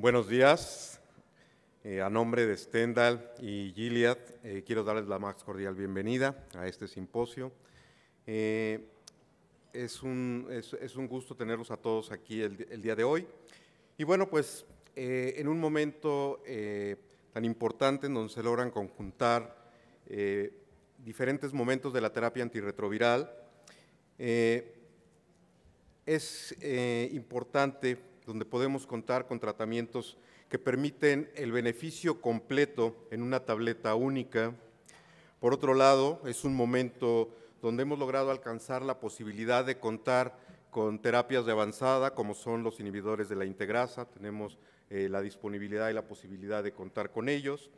Buenos días. Eh, a nombre de Stendhal y Gilead, eh, quiero darles la más cordial bienvenida a este simposio. Eh, es, un, gusto tenerlos a todos aquí el, el día de hoy. Y bueno, pues en un momento tan importante en donde se logran conjuntar diferentes momentos de la terapia antirretroviral, es importante donde podemos contar con tratamientos que permiten el beneficio completo en una tableta única. Por otro lado, es un momento donde hemos logrado alcanzar la posibilidad de contar con terapias de avanzada, como son los inhibidores de la integrasa, tenemos eh, la disponibilidad y la posibilidad de contar con ellos.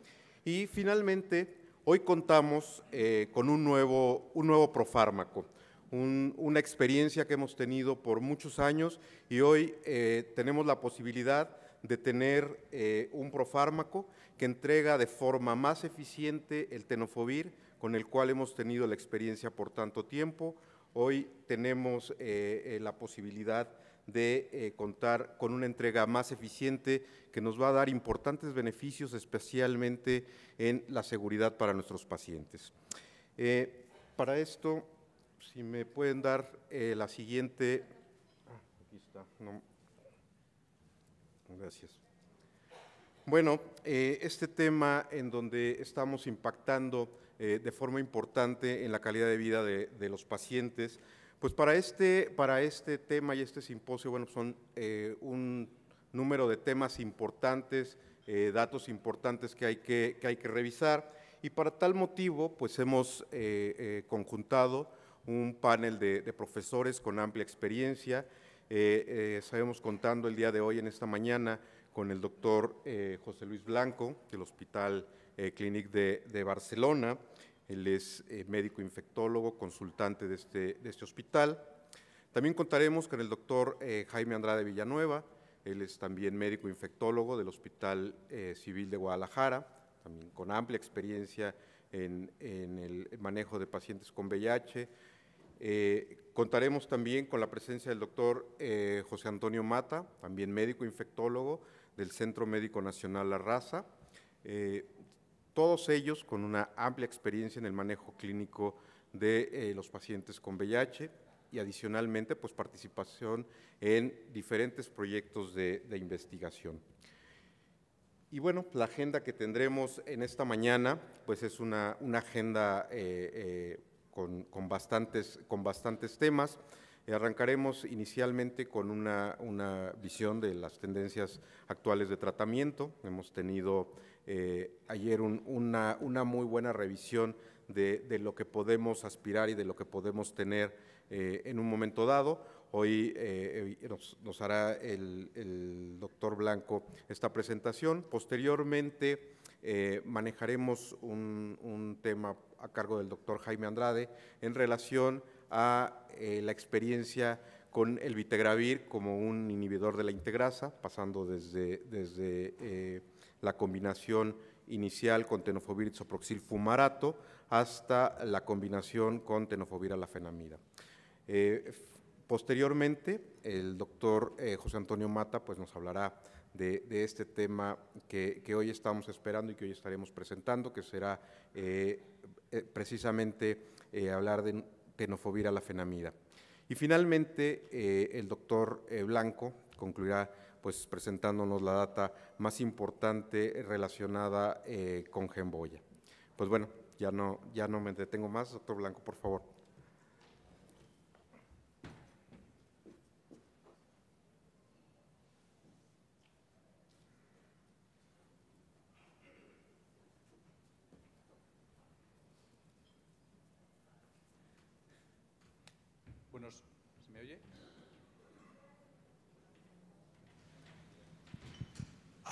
Y finalmente, hoy contamos eh, con un nuevo, un nuevo profármaco, una experiencia que hemos tenido por muchos años y hoy eh, tenemos la posibilidad de tener eh, un profármaco que entrega de forma más eficiente el tenofovir, con el cual hemos tenido la experiencia por tanto tiempo. Hoy tenemos eh, la posibilidad de contar con una entrega más eficiente que nos va a dar importantes beneficios, especialmente en la seguridad para nuestros pacientes. para esto, si me pueden dar eh, la siguiente. Aquí está. Gracias. Bueno, eh, este tema en donde estamos impactando eh, de forma importante en la calidad de vida de, los pacientes, pues este, para este, tema y este simposio, bueno, son un número de temas importantes, datos importantes que hay que revisar y para tal motivo, pues hemos conjuntado un panel de, profesores con amplia experiencia. Eh, eh, Sabemos contando el día de hoy, en esta mañana, con el doctor eh, José Luis Blanco, del Hospital Clínic de, Barcelona. Él es médico infectólogo, consultante este, de este, hospital. También contaremos con el doctor Jaime Andrade Villanueva, él es también médico infectólogo del Hospital Civil de Guadalajara, también con amplia experiencia en, el manejo de pacientes con VIH, eh, contaremos también con la presencia del doctor eh, José Antonio Mata, también médico infectólogo del Centro Médico Nacional La Raza, eh, todos ellos con una amplia experiencia en el manejo clínico de los pacientes con VIH y adicionalmente pues, participación en diferentes proyectos de, investigación. Y bueno, la agenda que tendremos en esta mañana pues es una, agenda con, bastantes, con bastantes temas. Eh, arrancaremos inicialmente con una, una, visión de las tendencias actuales de tratamiento. Hemos tenido eh, ayer una, una, muy buena revisión de, lo que podemos aspirar y de lo que podemos tener eh, en un momento dado. Hoy nos, hará el, doctor Blanco esta presentación. Posteriormente manejaremos un, un, tema a cargo del doctor Jaime Andrade en relación a eh, la experiencia con el vitegravir como un inhibidor de la integrasa, pasando desde, desde eh, la combinación inicial con tenofovir y fumarato hasta la combinación con tenofovir alafenamida. Eh, posteriormente, el doctor eh, José Antonio Mata pues, nos hablará de, este tema que, que, hoy estamos esperando y que hoy estaremos presentando, que será eh, precisamente eh, hablar de tenofovir a la fenamida. Y finalmente, eh, el doctor Blanco concluirá pues, presentándonos la data más importante relacionada con Gemboya. Pues bueno, ya no, ya no me detengo más. Doctor Blanco, por favor.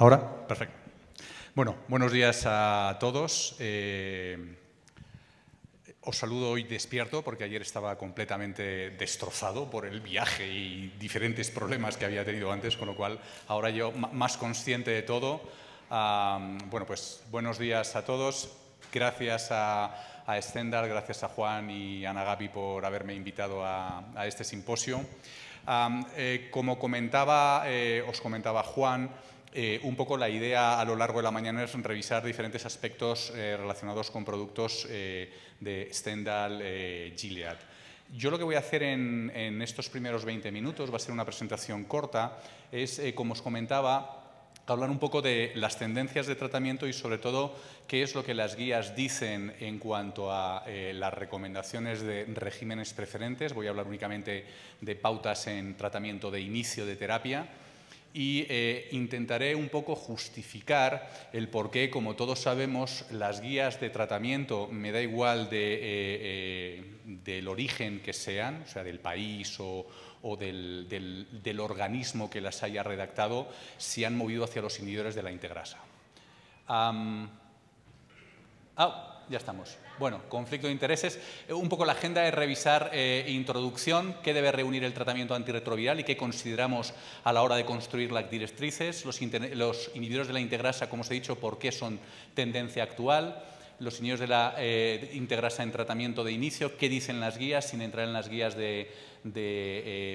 Ahora, perfecto. Bueno, buenos días a todos. Eh, os saludo hoy despierto porque ayer estaba completamente destrozado por el viaje y diferentes problemas que había tenido antes, con lo cual ahora yo más consciente de todo. bueno, pues buenos días a todos. Gracias a, a gracias a Juan y a Nagapi por haberme invitado a, este simposio. Eh, como comentaba, eh, os comentaba Juan, eh, un poco la idea a lo largo de la mañana es revisar diferentes aspectos eh, relacionados con productos eh, de Stendhal Gilead. Yo lo que voy a hacer en, estos primeros 20 minutos, va a ser una presentación corta, es, como os comentaba, hablar un poco de las tendencias de tratamiento y sobre todo qué es lo que las guías dicen en cuanto a las recomendaciones de regímenes preferentes. Voy a hablar únicamente de pautas en tratamiento de inicio de terapia y eh, intentaré un poco justificar el por qué, como todos sabemos, las guías de tratamiento, me da igual eh, eh, del origen que sean, o sea, del país o, del, organismo que las haya redactado, se han movido hacia los inhibidores de la integrasa. ah, ya estamos. Bueno, conflicto de intereses. Eh, un poco la agenda es revisar eh, introducción, qué debe reunir el tratamiento antirretroviral y qué consideramos a la hora de construir las directrices, los, inhibidores de la integrasa, como os he dicho, por qué son tendencia actual los inhibidores de la eh, integrasa en tratamiento de inicio, qué dicen las guías, sin entrar en las guías de,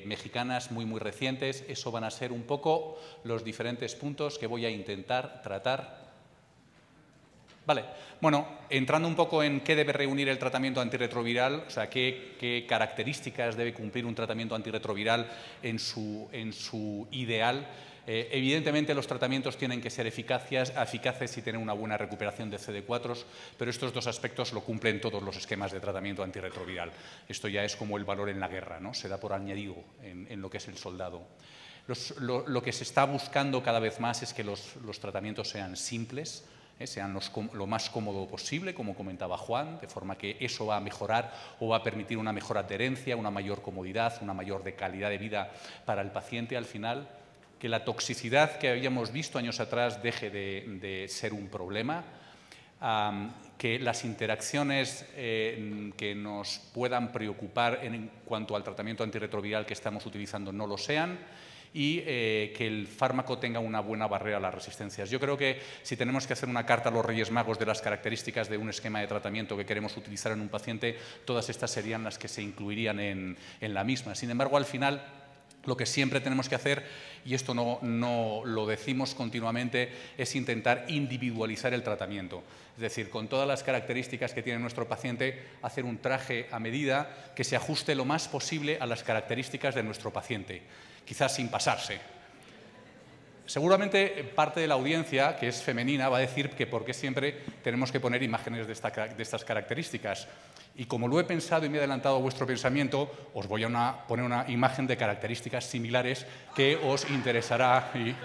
mexicanas muy, muy recientes. Eso van a ser un poco los diferentes puntos que voy a intentar tratar bueno, entrando un poco en qué debe reunir el tratamiento antirretroviral, o sea, qué, características debe cumplir un tratamiento antirretroviral en su, ideal, eh, evidentemente los tratamientos tienen que ser eficaces, y tener una buena recuperación de CD4, pero estos dos aspectos lo cumplen todos los esquemas de tratamiento antirretroviral. Esto ya es como el valor en la guerra, ¿no? se da por añadido en, lo que es el soldado. lo, que se está buscando cada vez más es que los tratamientos sean simples, ¿eh? sean lo más cómodo posible, como comentaba Juan, de forma que eso va a mejorar o va a permitir una mejor adherencia, una mayor comodidad, una mayor calidad de vida para el paciente al final, que la toxicidad que habíamos visto años atrás deje de, ser un problema, que las interacciones eh, que nos puedan preocupar en cuanto al tratamiento antirretroviral que estamos utilizando no lo sean, y eh, que el fármaco tenga una buena barrera a las resistencias. Yo creo que si tenemos que hacer una carta a los Reyes Magos de las características de un esquema de tratamiento que queremos utilizar en un paciente, todas estas serían las que se incluirían en, la misma. Sin embargo, al final lo que siempre tenemos que hacer, y esto no, lo decimos continuamente, es intentar individualizar el tratamiento. Es decir, con todas las características que tiene nuestro paciente, hacer un traje a medida que se ajuste lo más posible a las características de nuestro paciente quizás sin pasarse. Seguramente parte de la audiencia, que es femenina, va a decir que por qué siempre tenemos que poner imágenes de, estas características. Y como lo he pensado y me he adelantado a vuestro pensamiento, os voy a poner una imagen de características similares que os interesará. Y...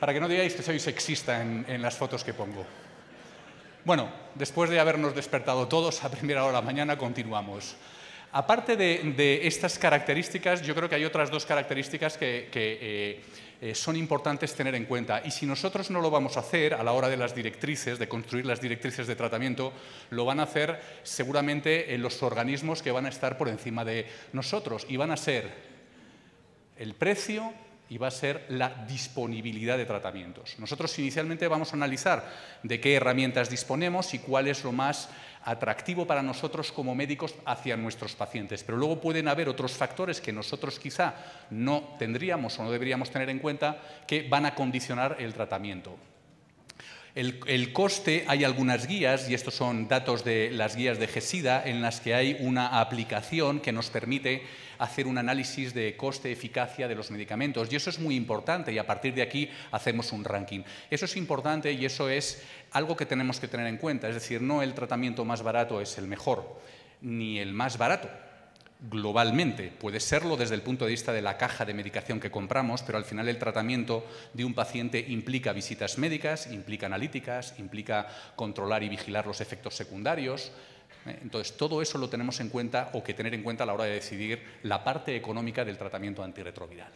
Para que no digáis que soy sexista en las fotos que pongo. Bueno, después de habernos despertado todos a primera hora de la mañana, continuamos. Aparte de, estas características, yo creo que hay otras dos características que, eh, eh, son importantes tener en cuenta. Y si nosotros no lo vamos a hacer a la hora de las directrices, de construir las directrices de tratamiento, lo van a hacer seguramente los organismos que van a estar por encima de nosotros. Y van a ser el precio, y va a ser la disponibilidad de tratamientos. Nosotros inicialmente vamos a analizar de qué herramientas disponemos y cuál es lo más atractivo para nosotros como médicos hacia nuestros pacientes. Pero luego pueden haber otros factores que nosotros quizá no tendríamos o no deberíamos tener en cuenta que van a condicionar el tratamiento. El, coste, hay algunas guías, y estos son datos de las guías de GESIDA, en las que hay una aplicación que nos permite hacer un análisis de coste-eficacia de los medicamentos. Y eso es muy importante, y a partir de aquí hacemos un ranking. Eso es importante y eso es algo que tenemos que tener en cuenta. Es decir, no el tratamiento más barato es el mejor, ni el más barato globalmente. Puede serlo desde el punto de vista de la caja de medicación que compramos, pero al final el tratamiento de un paciente implica visitas médicas, implica analíticas, implica controlar y vigilar los efectos secundarios. Eh, entonces, todo eso lo tenemos en cuenta o que tener en cuenta a la hora de decidir la parte económica del tratamiento antirretroviral.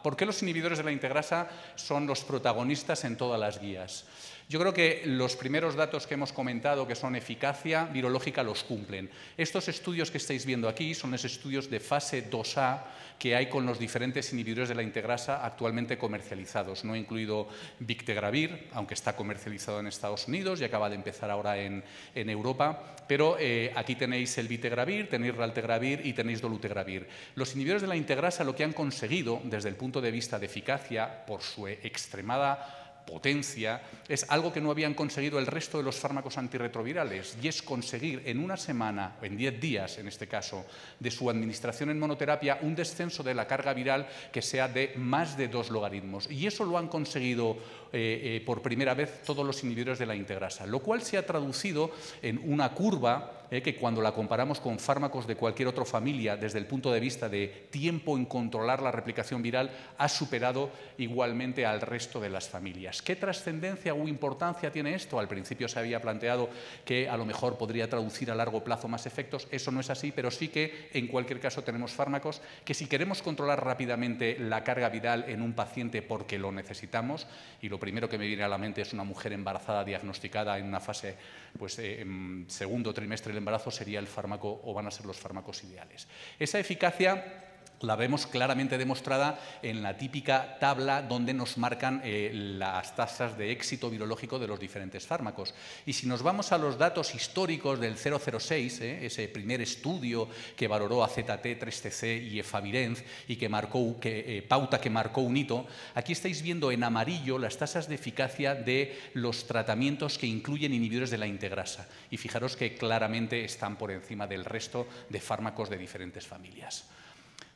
¿por qué los inhibidores de la integrasa son los protagonistas en todas las guías? Yo creo que los primeros datos que hemos comentado, que son eficacia virológica, los cumplen. Estos estudios que estáis viendo aquí son los estudios de fase 2A que hay con los diferentes inhibidores de la integrasa actualmente comercializados. No he incluido Victegravir, aunque está comercializado en Estados Unidos y acaba de empezar ahora en, Europa, pero eh, aquí tenéis el Vitegravir, tenéis Raltegravir y tenéis Dolutegravir. Los inhibidores de la integrasa lo que han conseguido desde el punto de vista de eficacia por su extremada potencia, es algo que no habían conseguido el resto de los fármacos antirretrovirales, y es conseguir en una semana, en diez días en este caso, de su administración en monoterapia, un descenso de la carga viral que sea de más de dos logaritmos. Y eso lo han conseguido eh, eh, por primera vez todos los inhibidores de la integrasa, lo cual se ha traducido en una curva eh, que cuando la comparamos con fármacos de cualquier otra familia, desde el punto de vista de tiempo en controlar la replicación viral, ha superado igualmente al resto de las familias. ¿Qué trascendencia u importancia tiene esto? Al principio se había planteado que a lo mejor podría traducir a largo plazo más efectos. Eso no es así, pero sí que en cualquier caso tenemos fármacos que si queremos controlar rápidamente la carga viral en un paciente porque lo necesitamos, y lo primero que me viene a la mente es una mujer embarazada diagnosticada en una fase pues eh, en segundo trimestre del embarazo sería el fármaco o van a ser los fármacos ideales. Esa eficacia la vemos claramente demostrada en la típica tabla donde nos marcan eh, las tasas de éxito virológico de los diferentes fármacos. Y si nos vamos a los datos históricos del 006, eh, ese primer estudio que valoró zt 3TC y efavirenz y que marcó, eh, pauta que marcó un hito, aquí estáis viendo en amarillo las tasas de eficacia de los tratamientos que incluyen inhibidores de la integrasa. Y fijaros que claramente están por encima del resto de fármacos de diferentes familias.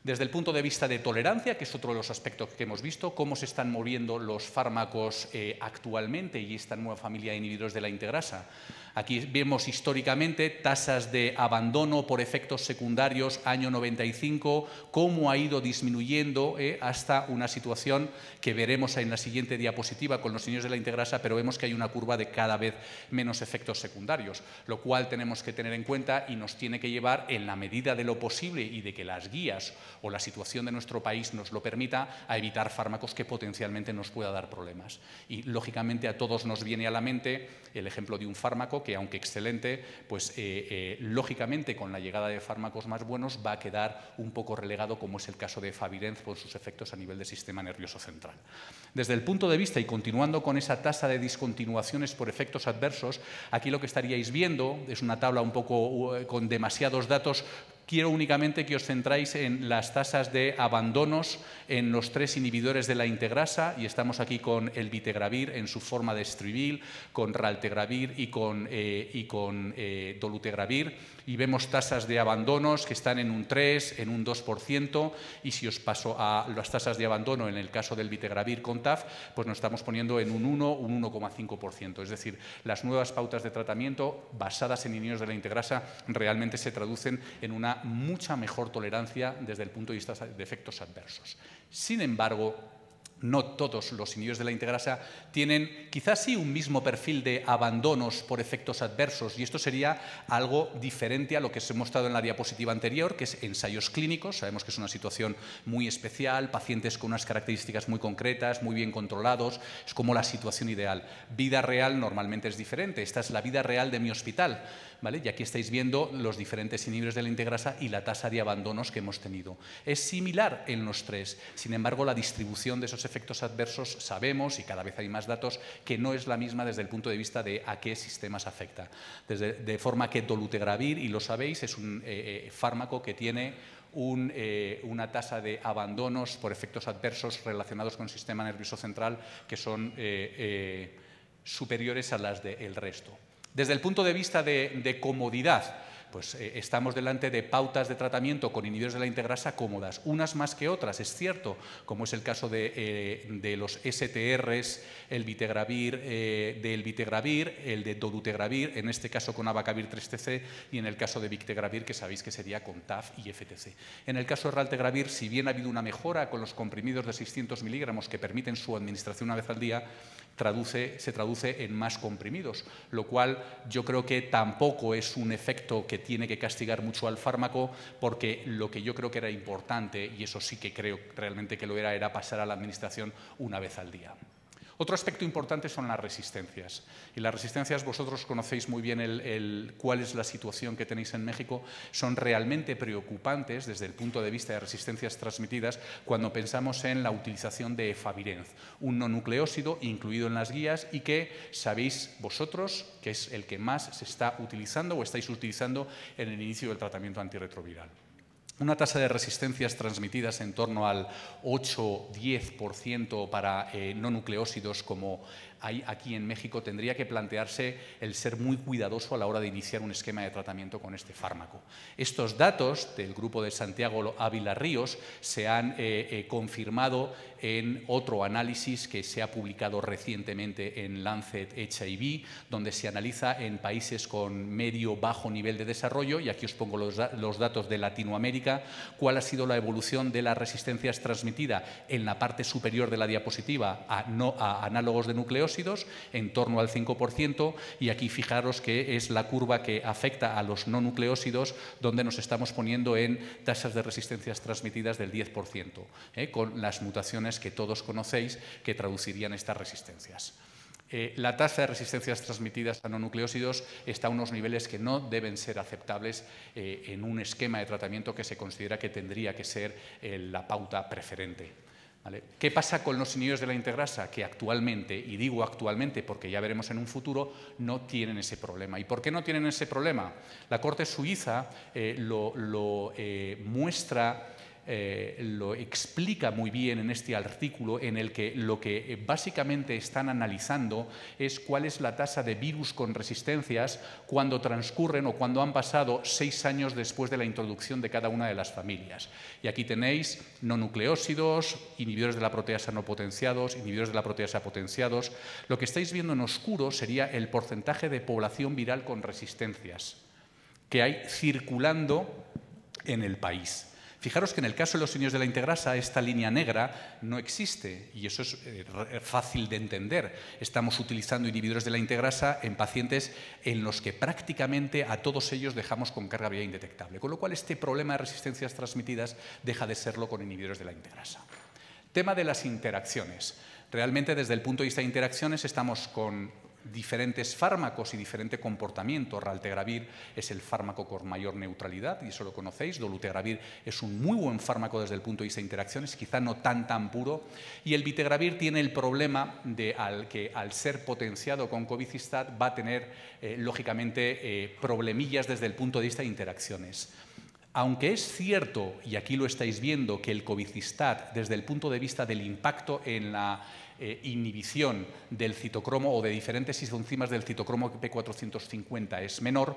Desde el punto de vista de tolerancia, que es otro de los aspectos que hemos visto, cómo se están moviendo los fármacos eh, actualmente y esta nueva familia de inhibidores de la integrasa, Aquí vemos históricamente tasas de abandono por efectos secundarios año 95, cómo ha ido disminuyendo eh, hasta una situación que veremos en la siguiente diapositiva con los niños de la integrasa, pero vemos que hay una curva de cada vez menos efectos secundarios, lo cual tenemos que tener en cuenta y nos tiene que llevar en la medida de lo posible y de que las guías o la situación de nuestro país nos lo permita a evitar fármacos que potencialmente nos pueda dar problemas. Y lógicamente a todos nos viene a la mente el ejemplo de un fármaco que, aunque excelente, pues eh, eh, lógicamente con la llegada de fármacos más buenos va a quedar un poco relegado, como es el caso de Favirenz por sus efectos a nivel del sistema nervioso central. Desde el punto de vista, y continuando con esa tasa de discontinuaciones por efectos adversos, aquí lo que estaríais viendo es una tabla un poco eh, con demasiados datos quiero únicamente que os centráis en las tasas de abandonos en los tres inhibidores de la integrasa, y estamos aquí con el vitegravir en su forma de estribil, con raltegravir y con, eh, eh, dolutegravir, y vemos tasas de abandonos que están en un 3, en un 2%, y si os paso a las tasas de abandono en el caso del vitegravir con TAF, pues nos estamos poniendo en un 1, un 1,5%. Es decir, las nuevas pautas de tratamiento basadas en inhibidores de la integrasa realmente se traducen en una mucha mejor tolerancia desde el punto de vista de efectos adversos. Sin embargo, no todos los inhibidores de la integrasa tienen quizás sí un mismo perfil de abandonos por efectos adversos y esto sería algo diferente a lo que se ha mostrado en la diapositiva anterior, que es ensayos clínicos. Sabemos que es una situación muy especial, pacientes con unas características muy concretas, muy bien controlados, es como la situación ideal. Vida real normalmente es diferente, esta es la vida real de mi hospital. Y aquí estáis viendo los diferentes inhibidores de la integrasa y la tasa de abandonos que hemos tenido. Es similar en los tres, sin embargo, la distribución de esos efectos adversos sabemos, y cada vez hay más datos, que no es la misma desde el punto de vista de a qué sistemas afecta. de forma que dolutegravir, y lo sabéis, es un eh, eh, fármaco que tiene eh, una tasa de abandonos por efectos adversos relacionados con el sistema nervioso central que son superiores a las del resto. Desde el punto de vista de, comodidad, pues eh, estamos delante de pautas de tratamiento con inhibidores de la integrasa cómodas, unas más que otras, es cierto, como es el caso de, eh, los STRs, el vitegravir, eh, del vitegravir, el de dodutegravir, en este caso con abacavir 3TC y en el caso de victegravir, que sabéis que sería con TAF y FTC. En el caso de raltegravir, si bien ha habido una mejora con los comprimidos de 600 miligramos que permiten su administración una vez al día, se traduce en más comprimidos, lo cual yo creo que tampoco es un efecto que tiene que castigar mucho al fármaco, porque lo que yo creo que era importante, y eso sí que creo realmente que lo era, era pasar a la administración una vez al día. Otro aspecto importante son las resistencias. Y las resistencias, vosotros conocéis muy bien cuál es la situación que tenéis en México, son realmente preocupantes desde el punto de vista de resistencias transmitidas cuando pensamos en la utilización de efavirenz, un no nucleósido incluido en las guías y que sabéis vosotros que es el que más se está utilizando o estáis utilizando en el inicio del tratamiento antirretroviral una tasa de resistencias transmitidas en torno al 8-10% para eh, no nucleósidos como hay aquí en México, tendría que plantearse el ser muy cuidadoso a la hora de iniciar un esquema de tratamiento con este fármaco. Estos datos del grupo de Santiago Ávila Ríos se han eh, eh, confirmado en otro análisis que se ha publicado recientemente en Lancet HIV, donde se analiza en países con medio-bajo nivel de desarrollo, y aquí os pongo los, datos de Latinoamérica, cuál ha sido la evolución de las resistencias transmitida en la parte superior de la diapositiva a, análogos de nucleósidos, en torno al 5%, y aquí fijaros que es la curva que afecta a los no nucleósidos, donde nos estamos poniendo en tasas de resistencias transmitidas del 10%, ¿eh? con las mutaciones que todos conocéis que traducirían estas resistencias. Eh, la tasa de resistencias transmitidas a no nucleósidos está a unos niveles que no deben ser aceptables eh, en un esquema de tratamiento que se considera que tendría que ser eh, la pauta preferente. ¿Qué pasa con los inhibidores de la integrasa? Que actualmente, y digo actualmente porque ya veremos en un futuro, no tienen ese problema. ¿Y por qué no tienen ese problema? La Corte Suiza lo muestra eh, lo explica muy bien en este artículo en el que lo que eh, básicamente están analizando es cuál es la tasa de virus con resistencias cuando transcurren o cuando han pasado seis años después de la introducción de cada una de las familias. Y aquí tenéis no nucleósidos, inhibidores de la proteasa no potenciados, inhibidores de la proteasa potenciados. Lo que estáis viendo en oscuro sería el porcentaje de población viral con resistencias que hay circulando en el país. Fijaros que en el caso de los inhibidores de la integrasa esta línea negra no existe y eso es eh, eh, fácil de entender. Estamos utilizando inhibidores de la integrasa en pacientes en los que prácticamente a todos ellos dejamos con carga vía indetectable, con lo cual este problema de resistencias transmitidas deja de serlo con inhibidores de la integrasa. Tema de las interacciones. Realmente desde el punto de vista de interacciones estamos con diferentes fármacos y diferente comportamiento. Raltegravir es el fármaco con mayor neutralidad, y eso lo conocéis. Dolutegravir es un muy buen fármaco desde el punto de vista de interacciones, quizá no tan tan puro. Y el vitegravir tiene el problema de al, que al ser potenciado con Covicistat va a tener, eh, lógicamente, eh, problemillas desde el punto de vista de interacciones. Aunque es cierto, y aquí lo estáis viendo, que el Covicistat, desde el punto de vista del impacto en la eh, inhibición del citocromo o de diferentes isoenzimas del citocromo P450 es menor,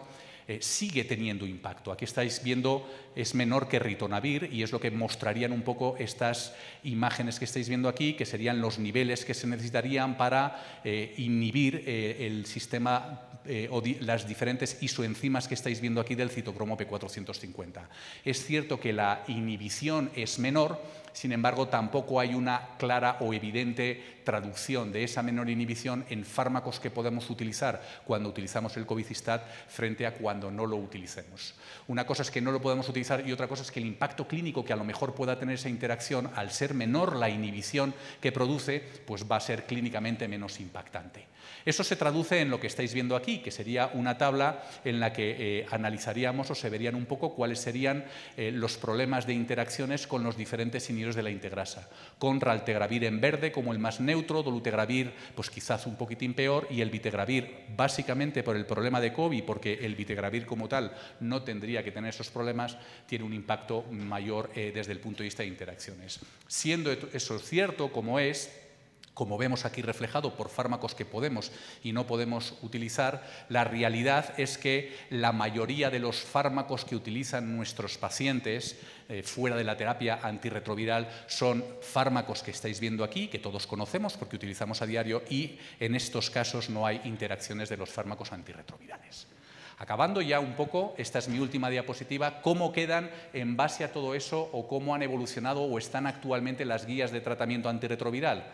eh, sigue teniendo impacto. Aquí estáis viendo es menor que ritonavir y es lo que mostrarían un poco estas imágenes que estáis viendo aquí, que serían los niveles que se necesitarían para eh, inhibir eh, el sistema eh, o las diferentes isoenzimas que estáis viendo aquí del citocromo P450. Es cierto que la inhibición es menor, sin embargo, tampoco hay una clara o evidente traducción de esa menor inhibición en fármacos que podemos utilizar cuando utilizamos el cobicistat frente a cuando no lo utilicemos. Una cosa es que no lo podemos utilizar y otra cosa es que el impacto clínico que a lo mejor pueda tener esa interacción, al ser menor la inhibición que produce, pues va a ser clínicamente menos impactante. Eso se traduce en lo que estáis viendo aquí, que sería una tabla en la que eh, analizaríamos o se verían un poco cuáles serían eh, los problemas de interacciones con los diferentes inhibidores de la integrasa, con raltegravir en verde como el más neutro, dolutegravir pues quizás un poquitín peor y el vitegravir básicamente por el problema de COVID, porque el vitegravir como tal no tendría que tener esos problemas, tiene un impacto mayor eh, desde el punto de vista de interacciones. Siendo eso cierto como es, como vemos aquí reflejado por fármacos que podemos y no podemos utilizar, la realidad es que la mayoría de los fármacos que utilizan nuestros pacientes eh, fuera de la terapia antirretroviral son fármacos que estáis viendo aquí, que todos conocemos porque utilizamos a diario y en estos casos no hay interacciones de los fármacos antirretrovirales. Acabando ya un poco, esta es mi última diapositiva, cómo quedan en base a todo eso o cómo han evolucionado o están actualmente las guías de tratamiento antirretroviral.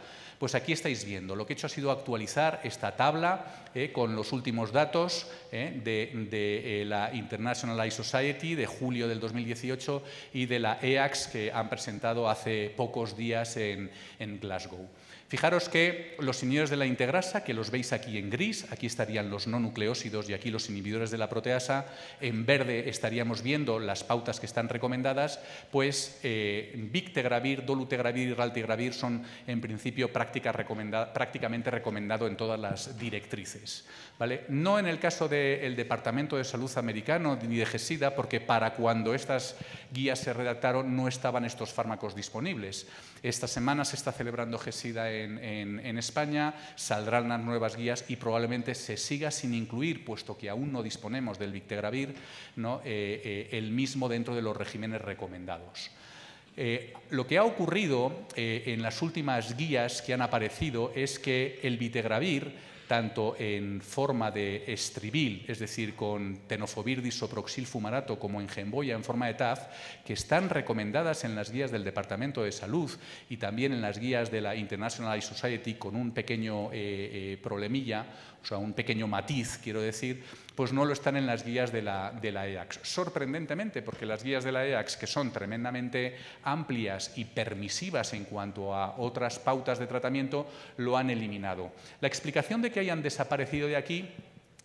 Pues aquí estáis viendo, lo que he hecho ha sido actualizar esta tabla eh, con los últimos datos eh, de, eh, la International Eye Society de julio del 2018 y de la EACS que han presentado hace pocos días en Glasgow. Fijaros que los inhibidores de la integrasa, que los veis aquí en gris, aquí estarían los no nucleósidos y aquí los inhibidores de la proteasa, en verde estaríamos viendo las pautas que están recomendadas, pues eh, Victegravir, Dolutegravir y Raltigravir son en principio prácticamente recomendado en todas las directrices. No en el caso del Departamento de Salud americano ni de GESIDA, porque para cuando estas guías se redactaron no estaban estos fármacos disponibles. Esta semana se está celebrando GESIDA en, España, saldrán las nuevas guías y probablemente se siga sin incluir, puesto que aún no disponemos del Vitegravir, eh, eh, el mismo dentro de los regímenes recomendados. Eh, lo que ha ocurrido en las últimas guías que han aparecido es que el Vitegravir tanto en forma de estribil, es decir, con tenofobir disoproxil fumarato, como en gemboya en forma de TAF, que están recomendadas en las guías del Departamento de Salud y también en las guías de la International Society con un pequeño eh, eh, problemilla o sea, un pequeño matiz, quiero decir, pues no lo están en las guías de la, de EAX. Sorprendentemente, porque las guías de la EAX, que son tremendamente amplias y permisivas en cuanto a otras pautas de tratamiento, lo han eliminado. La explicación de que hayan desaparecido de aquí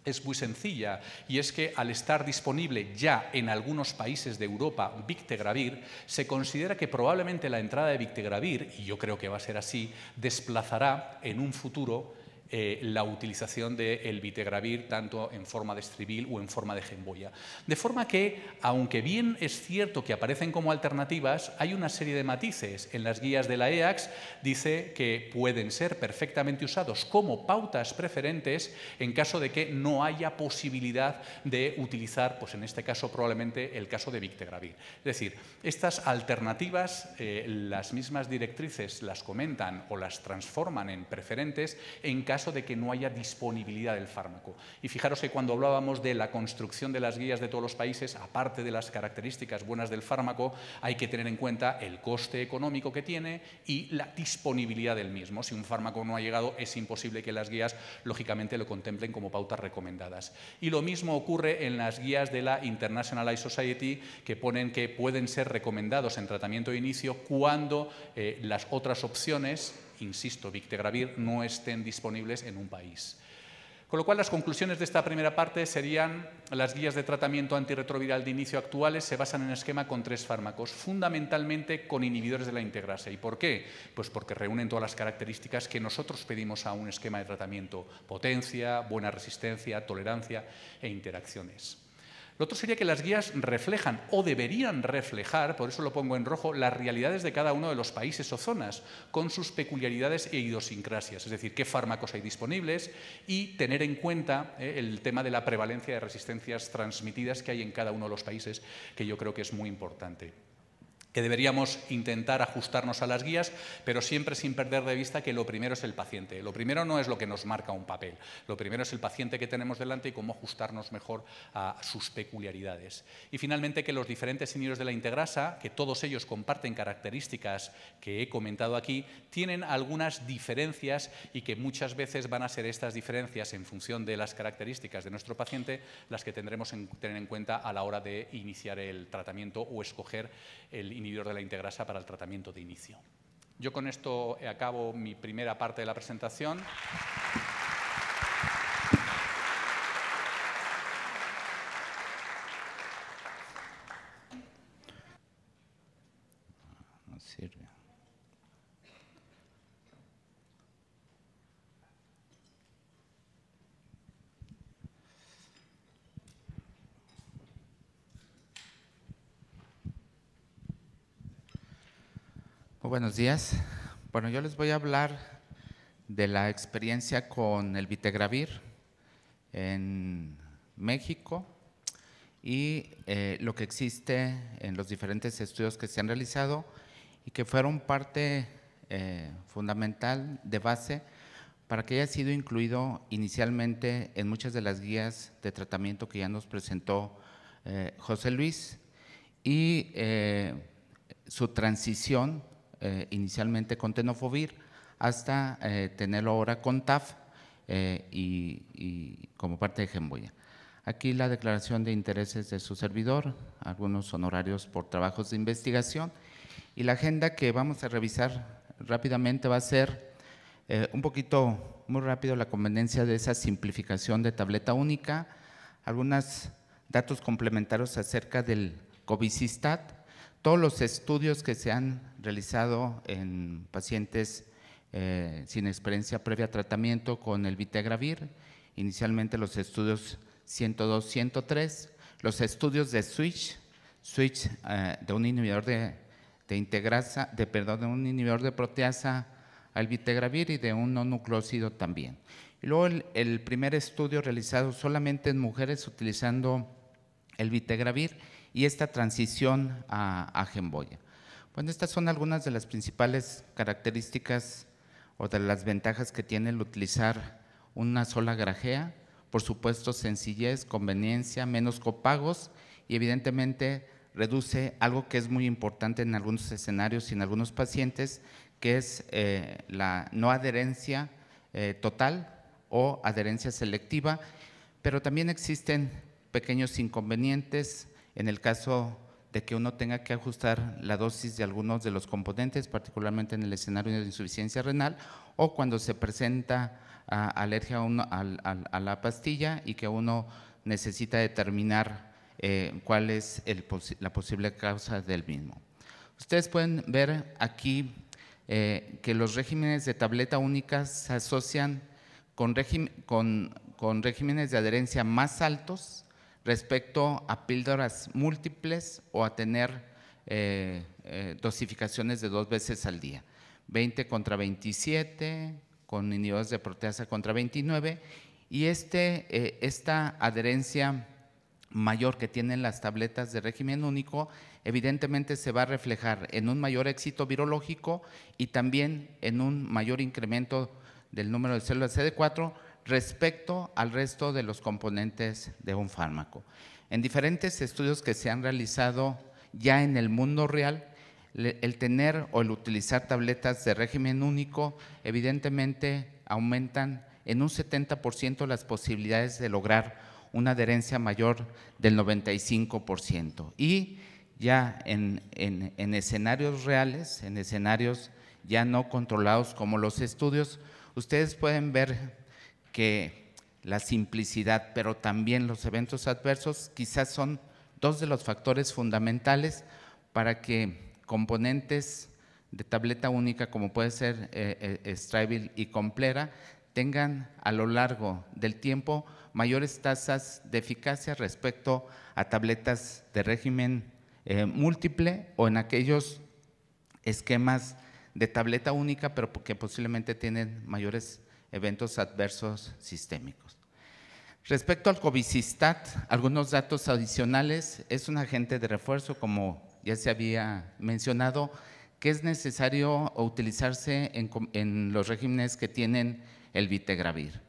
es muy sencilla y es que al estar disponible ya en algunos países de Europa Victegravir, se considera que probablemente la entrada de Victegravir, y yo creo que va a ser así, desplazará en un futuro eh, la utilización del vitegravir tanto en forma de estribil o en forma de gemboya. De forma que, aunque bien es cierto que aparecen como alternativas, hay una serie de matices. En las guías de la EAX dice que pueden ser perfectamente usados como pautas preferentes en caso de que no haya posibilidad de utilizar, pues en este caso probablemente el caso de vitegravir. Es decir, estas alternativas, eh, las mismas directrices las comentan o las transforman en preferentes en caso de que no haya disponibilidad del fármaco. Y fijaros que cuando hablábamos de la construcción de las guías de todos los países, aparte de las características buenas del fármaco, hay que tener en cuenta el coste económico que tiene y la disponibilidad del mismo. Si un fármaco no ha llegado, es imposible que las guías, lógicamente, lo contemplen como pautas recomendadas. Y lo mismo ocurre en las guías de la International Society, que ponen que pueden ser recomendados en tratamiento de inicio cuando eh, las otras opciones insisto, Victegravir, no estén disponibles en un país. Con lo cual, las conclusiones de esta primera parte serían las guías de tratamiento antirretroviral de inicio actuales se basan en esquema con tres fármacos, fundamentalmente con inhibidores de la integrase. ¿Y por qué? Pues porque reúnen todas las características que nosotros pedimos a un esquema de tratamiento, potencia, buena resistencia, tolerancia e interacciones. Lo otro sería que las guías reflejan o deberían reflejar, por eso lo pongo en rojo, las realidades de cada uno de los países o zonas, con sus peculiaridades e idiosincrasias, es decir, qué fármacos hay disponibles y tener en cuenta eh, el tema de la prevalencia de resistencias transmitidas que hay en cada uno de los países, que yo creo que es muy importante que deberíamos intentar ajustarnos a las guías, pero siempre sin perder de vista que lo primero es el paciente. Lo primero no es lo que nos marca un papel, lo primero es el paciente que tenemos delante y cómo ajustarnos mejor a sus peculiaridades. Y finalmente que los diferentes inhibidores de la integrasa, que todos ellos comparten características que he comentado aquí, tienen algunas diferencias y que muchas veces van a ser estas diferencias en función de las características de nuestro paciente las que tendremos que tener en cuenta a la hora de iniciar el tratamiento o escoger el inhibidor de la integrasa para el tratamiento de inicio. Yo con esto acabo mi primera parte de la presentación. Oh, buenos días. Bueno, yo les voy a hablar de la experiencia con el Vitegravir en México y eh, lo que existe en los diferentes estudios que se han realizado y que fueron parte eh, fundamental de base para que haya sido incluido inicialmente en muchas de las guías de tratamiento que ya nos presentó eh, José Luis y su transición eh, inicialmente con Tenofovir hasta eh, tenerlo ahora con TAF eh, y, como parte de Gemboya. Aquí la declaración de intereses de su servidor, algunos honorarios por trabajos de investigación y la agenda que vamos a revisar rápidamente va a ser un poquito, muy rápido, la conveniencia de esa simplificación de tableta única, algunos datos complementarios acerca del covid todos los estudios que se han realizado en pacientes eh, sin experiencia previa a tratamiento con el Vitegravir, inicialmente los estudios 102-103, los estudios de switch, switch eh, de un inhibidor de, integrasa, de perdón, de un inhibidor de proteasa al vitegravir y de un no también. luego el, el primer estudio realizado solamente en mujeres utilizando el vitegravir y esta transición a, a Bueno, estas son algunas de las principales características o de las ventajas que tiene el utilizar una sola grajea. Por supuesto, sencillez, conveniencia, menos copagos y evidentemente reduce algo que es muy importante en algunos escenarios y en algunos pacientes, que es eh, la no adherencia eh, total o adherencia selectiva, pero también existen pequeños inconvenientes, en el caso de que uno tenga que ajustar la dosis de algunos de los componentes, particularmente en el escenario de insuficiencia renal, o cuando se presenta ah, alergia a, uno, a, la pastilla y que uno necesita determinar eh, cuál es la posible causa del mismo. Ustedes pueden ver aquí eh, que los regímenes de tableta única se asocian con regímenes de adherencia más altos respecto a píldoras múltiples o a tener eh, eh, dosificaciones de dos veces al día. 20 contra 27, con inhibidores de proteasa contra 29, y este, eh, esta adherencia mayor que tienen las tabletas de régimen único, evidentemente se va a reflejar en un mayor éxito virológico y también en un mayor incremento del número de células CD4, respecto al resto de los componentes de un fármaco. En diferentes estudios que se han realizado ya en el mundo real, el tener o el utilizar tabletas de régimen único evidentemente aumentan en un 70% las posibilidades de lograr una adherencia mayor del 95%. Y ya en, escenarios reales, en escenarios ya no controlados como los estudios, ustedes pueden ver que la simplicidad, pero también los eventos adversos quizás son dos de los factores fundamentales para que componentes de tableta única como puede ser eh, eh y Complera tengan a lo largo del tiempo mayores tasas de eficacia respecto a tabletas de régimen eh, múltiple o en aquellos esquemas de tableta única, pero que posiblemente tienen mayores eventos adversos sistémicos. Respecto al COVICISTAT, algunos datos adicionales, es un agente de refuerzo, como ya se había mencionado, que es necesario utilizarse en, los regímenes que tienen el vitegravir.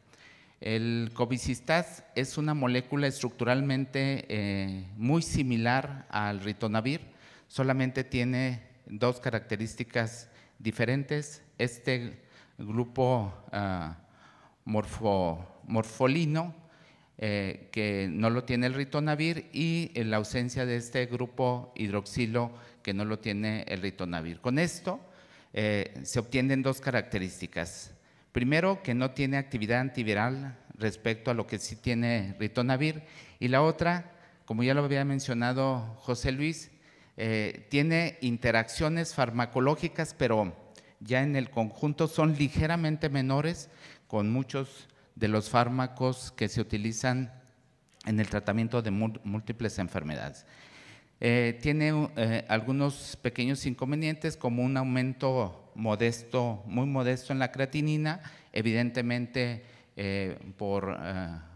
El COBICistat es una molécula estructuralmente eh, muy similar al ritonavir, solamente tiene dos características diferentes. Este grupo ah, morfolino, eh, que no lo tiene el ritonavir, y eh, la ausencia de este grupo hidroxilo, que no lo tiene el ritonavir. Con esto eh, se obtienen dos características. Primero, que no tiene actividad antiviral respecto a lo que sí tiene ritonavir, y la otra, como ya lo había mencionado José Luis, tiene interacciones farmacológicas, pero ya en el conjunto son ligeramente menores con muchos de los fármacos que se utilizan en el tratamiento de múltiples enfermedades. Eh, tiene eh, algunos pequeños inconvenientes como un aumento modesto, muy modesto en la creatinina, evidentemente eh, por,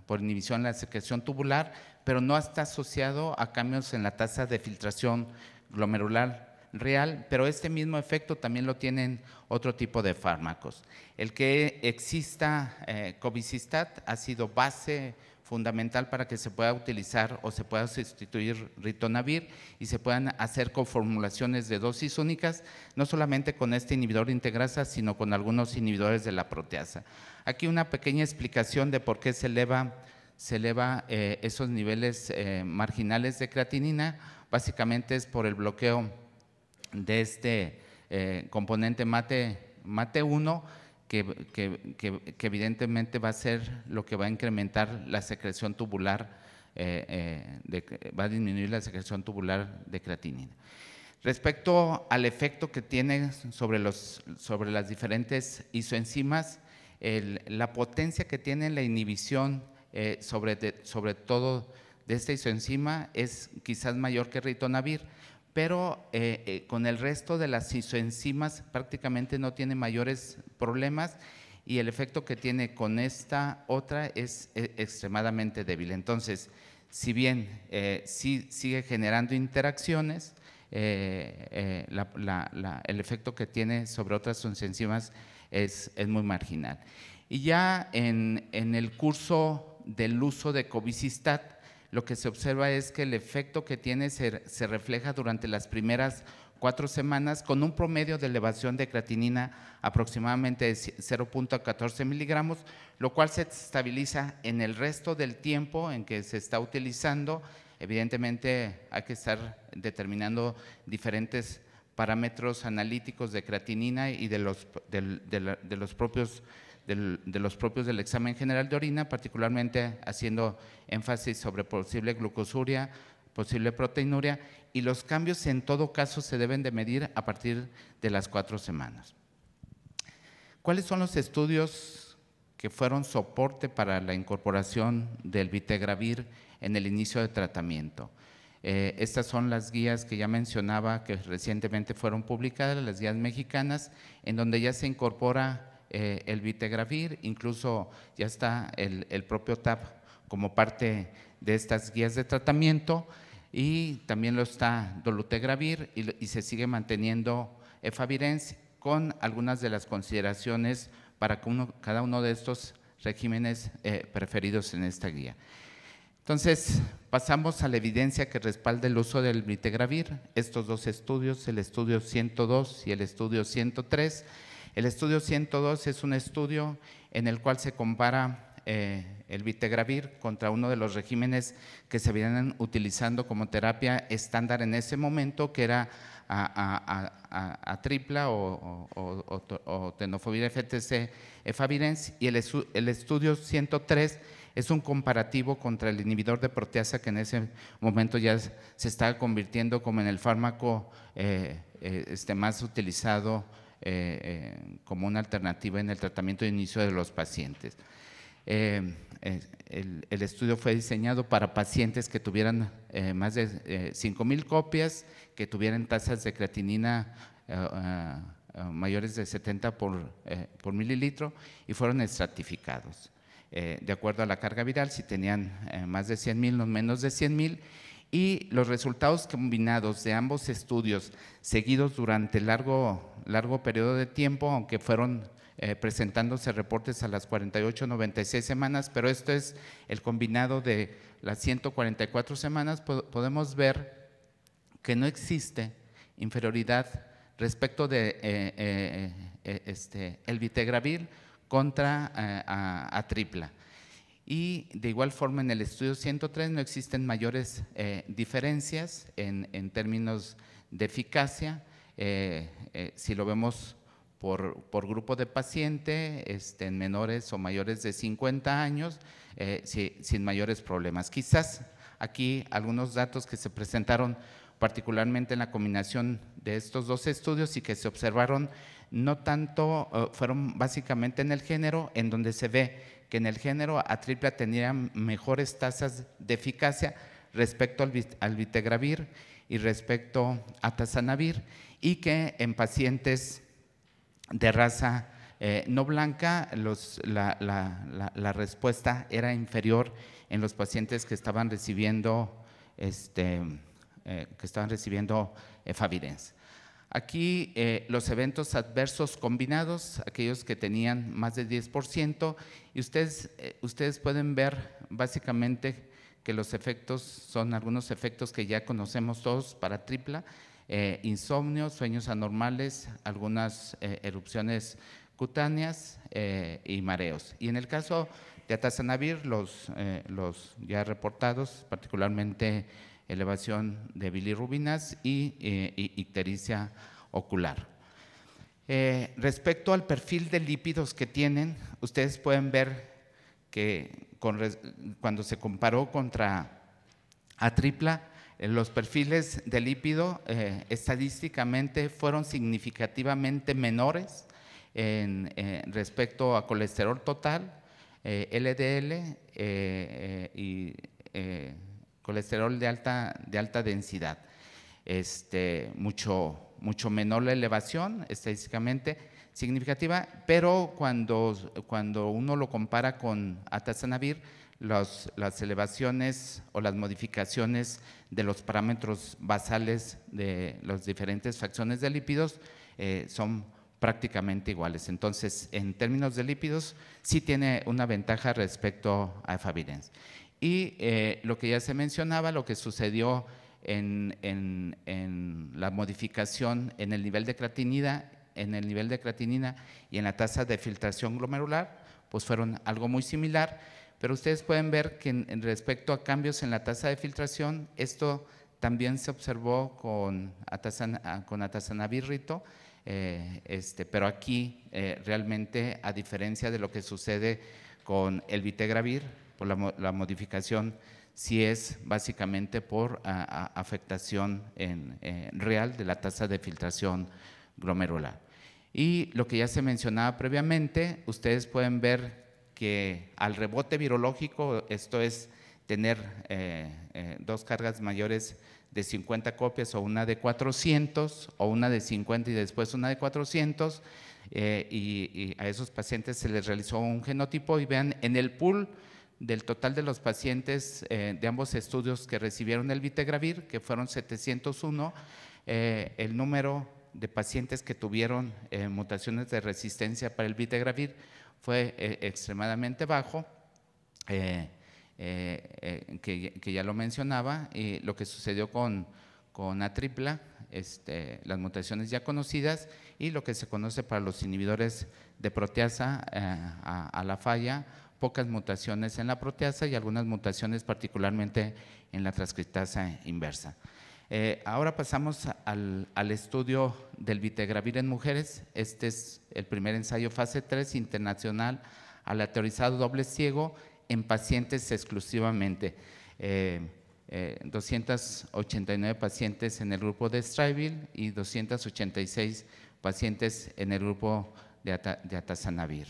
por, inhibición de la secreción tubular, pero no está asociado a cambios en la tasa de filtración glomerular real, pero este mismo efecto también lo tienen otro tipo de fármacos. El que exista eh, Covicistat ha sido base fundamental para que se pueda utilizar o se pueda sustituir ritonavir y se puedan hacer con formulaciones de dosis únicas, no solamente con este inhibidor de integrasa, sino con algunos inhibidores de la proteasa. Aquí una pequeña explicación de por qué se eleva, se eleva eh, esos niveles eh, marginales de creatinina, básicamente es por el bloqueo de este eh, componente mate, 1, que, evidentemente va a ser lo que va a incrementar la secreción tubular, eh, eh, va a disminuir la secreción tubular de creatinina. Respecto al efecto que tiene sobre, las diferentes isoenzimas, la potencia que tiene la inhibición sobre, sobre, todo de esta isoenzima es quizás mayor que ritonavir pero eh, eh, con el resto de las isoenzimas prácticamente no tiene mayores problemas y el efecto que tiene con esta otra es eh, extremadamente débil. Entonces, si bien sí sigue generando interacciones, el efecto que tiene sobre otras enzimas es, muy marginal. Y ya en, en el curso del uso de Covicistat, lo que se observa es que el efecto que tiene se, refleja durante las primeras cuatro semanas con un promedio de elevación de creatinina aproximadamente de 0.14 miligramos, lo cual se estabiliza en el resto del tiempo en que se está utilizando. Evidentemente hay que estar determinando diferentes parámetros analíticos de creatinina y de los, de los propios de los propios del examen general de orina, particularmente haciendo énfasis sobre posible glucosuria, posible proteinuria y los cambios en todo caso se deben de medir a partir de las cuatro semanas. ¿Cuáles son los estudios que fueron soporte para la incorporación del vitegravir en el inicio de tratamiento? Eh, estas son las guías que ya mencionaba que recientemente fueron publicadas, las guías mexicanas, en donde ya se incorpora eh, el Vitegravir, incluso ya está el, propio TAP como parte de estas guías de tratamiento y también lo está Dolutegravir y, y se sigue manteniendo efavirense con algunas de las consideraciones para cada uno de estos regímenes eh, preferidos en esta guía. Entonces, pasamos a la evidencia que respalda el uso del vitegravir, estos dos estudios, el estudio 102 y el estudio 103, el estudio 102 es un estudio en el cual se compara eh, el vitegravir contra uno de los regímenes que se vienen utilizando como terapia estándar en ese momento, que era a, tripla o, o, tenofovir FTC efavirenz. Y el, estudio 103 es un comparativo contra el inhibidor de proteasa que en ese momento ya se está convirtiendo como en el fármaco eh, eh, este, más utilizado eh, eh, como una alternativa en el tratamiento de inicio de los pacientes. Eh, el, estudio fue diseñado para pacientes que tuvieran más de 5.000 copias, que tuvieran tasas de creatinina mayores de 70 por, por mililitro y fueron estratificados. de acuerdo a la carga viral, si tenían más de 100.000 o menos de 100.000, y los resultados combinados de ambos estudios seguidos durante largo largo periodo de tiempo, aunque fueron eh, presentándose reportes a las 48, 96 semanas, pero esto es el combinado de las 144 semanas, podemos ver que no existe inferioridad respecto de eh, eh, este, el vitegravir contra a, tripla. Y de igual forma en el estudio 103 no existen mayores diferencias en términos de eficacia eh, eh, si lo vemos por, grupo de paciente, este, en menores o mayores de 50 años, eh, sin mayores problemas. Quizás aquí algunos datos que se presentaron particularmente en la combinación de estos dos estudios y que se observaron no tanto, fueron básicamente en el género, en donde se ve que en el género a triple tenía mejores tasas de eficacia respecto al, al vitegravir y respecto a tazanavir y que en pacientes de raza eh, no blanca la, respuesta era inferior en los pacientes que estaban recibiendo este, eh, que estaban recibiendo efavirenz. Eh, Aquí los eventos adversos combinados, aquellos que tenían más del 10%, y ustedes, ustedes pueden ver básicamente que los efectos son algunos efectos que ya conocemos todos para tripla, eh, insomnio, sueños anormales, algunas eh, erupciones cutáneas eh, y mareos. Y en el caso de atazanavir, los, los ya reportados, particularmente elevación de bilirrubinas y, ictericia ocular. respecto al perfil de lípidos que tienen, ustedes pueden ver que cuando se comparó contra atripla, los perfiles de lípido eh, estadísticamente fueron significativamente menores eh, respecto a colesterol total, LDL eh, y colesterol de alta, densidad. Este, mucho, menor la elevación estadísticamente significativa, pero cuando, cuando uno lo compara con atazanavir, las elevaciones o las modificaciones de los parámetros basales de las diferentes facciones de lípidos eh, son prácticamente iguales. Entonces, en términos de lípidos, sí tiene una ventaja respecto a Favidens. Y eh, lo que ya se mencionaba, lo que sucedió en, en, la modificación en el nivel de creatinina, en el nivel de creatinina y en la tasa de filtración glomerular, pues fueron algo muy similar. Pero ustedes pueden ver que en, respecto a cambios en la tasa de filtración, esto también se observó con, atazanavirrito, ah, con eh, este, pero aquí eh, realmente, a diferencia de lo que sucede con el vitegravir, por la, modificación sí es básicamente por ah, ah, afectación en, eh, real de la tasa de filtración glomerular. Y lo que ya se mencionaba previamente, ustedes pueden ver que al rebote virológico, esto es tener eh, eh, dos cargas mayores de 50 copias o una de 400 o una de 50 y después una de 400 eh, y, a esos pacientes se les realizó un genotipo y vean en el pool del total de los pacientes de ambos estudios que recibieron el vitegravir, que fueron 701, el número de pacientes que tuvieron mutaciones de resistencia para el vitegravir fue eh, extremadamente bajo, eh, eh, que, ya lo mencionaba, y lo que sucedió con, con tripla este, las mutaciones ya conocidas y lo que se conoce para los inhibidores de proteasa a, a la falla pocas mutaciones en la proteasa y algunas mutaciones particularmente en la transcriptasa inversa. Eh, ahora pasamos al, estudio del vitegravir en mujeres. Este es el primer ensayo fase 3 internacional al aleatorizado doble ciego en pacientes exclusivamente. 289 eh, eh, pacientes en el grupo de Stribil y 286 pacientes en el grupo de, de Atazanavir.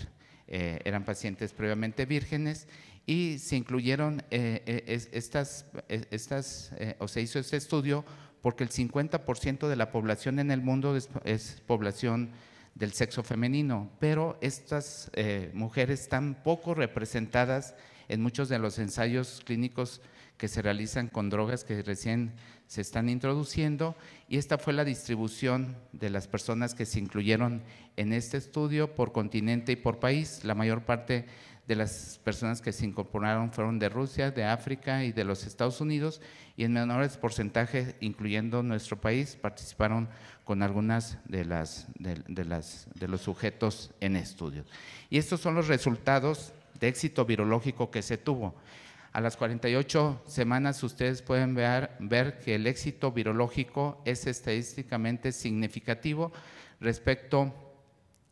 eran pacientes previamente vírgenes y se incluyeron eh, eh, estas, eh, estas o se hizo este estudio porque el 50% de la población en el mundo es, población del sexo femenino, pero estas mujeres están poco representadas en muchos de los ensayos clínicos que se realizan con drogas que recién se están introduciendo y esta fue la distribución de las personas que se incluyeron en este estudio por continente y por país. La mayor parte de las personas que se incorporaron fueron de Rusia, de África y de los Estados Unidos, y en menores porcentajes, incluyendo nuestro país, participaron con algunas de las de, las de los sujetos en estudio. Y estos son los resultados de éxito virológico que se tuvo. A las 48 semanas ustedes pueden ver, ver, que el éxito virológico es estadísticamente significativo respecto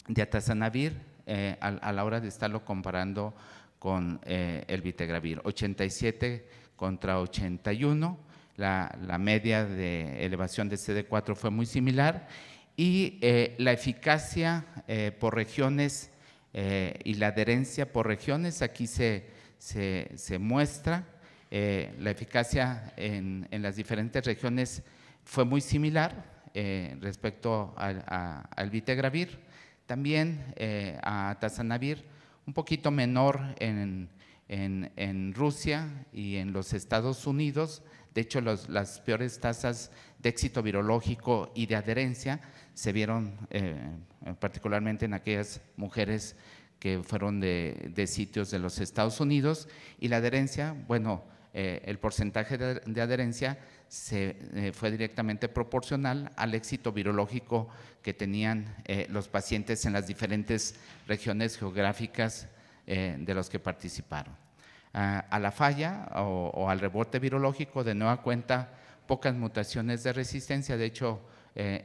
de atazanavir eh, a, la hora de estarlo comparando con eh, el vitegravir. 87 contra 81, la, la, media de elevación de CD4 fue muy similar y eh, la eficacia por regiones y la adherencia por regiones, aquí se, muestra la eficacia en, las diferentes regiones fue muy similar respecto al, a, al vitegravir también eh, a Tazanavir, un poquito menor en, Rusia y en los Estados Unidos. De hecho, las peores tasas de éxito virológico y de adherencia se vieron eh, particularmente en aquellas mujeres que fueron de sitios de los Estados Unidos. Y la adherencia, bueno, eh, el porcentaje de, adherencia se, eh, fue directamente proporcional al éxito virológico que tenían eh, los pacientes en las diferentes regiones geográficas de los que participaron. a la falla o, o, al rebote virológico, de nueva cuenta, pocas mutaciones de resistencia, de hecho,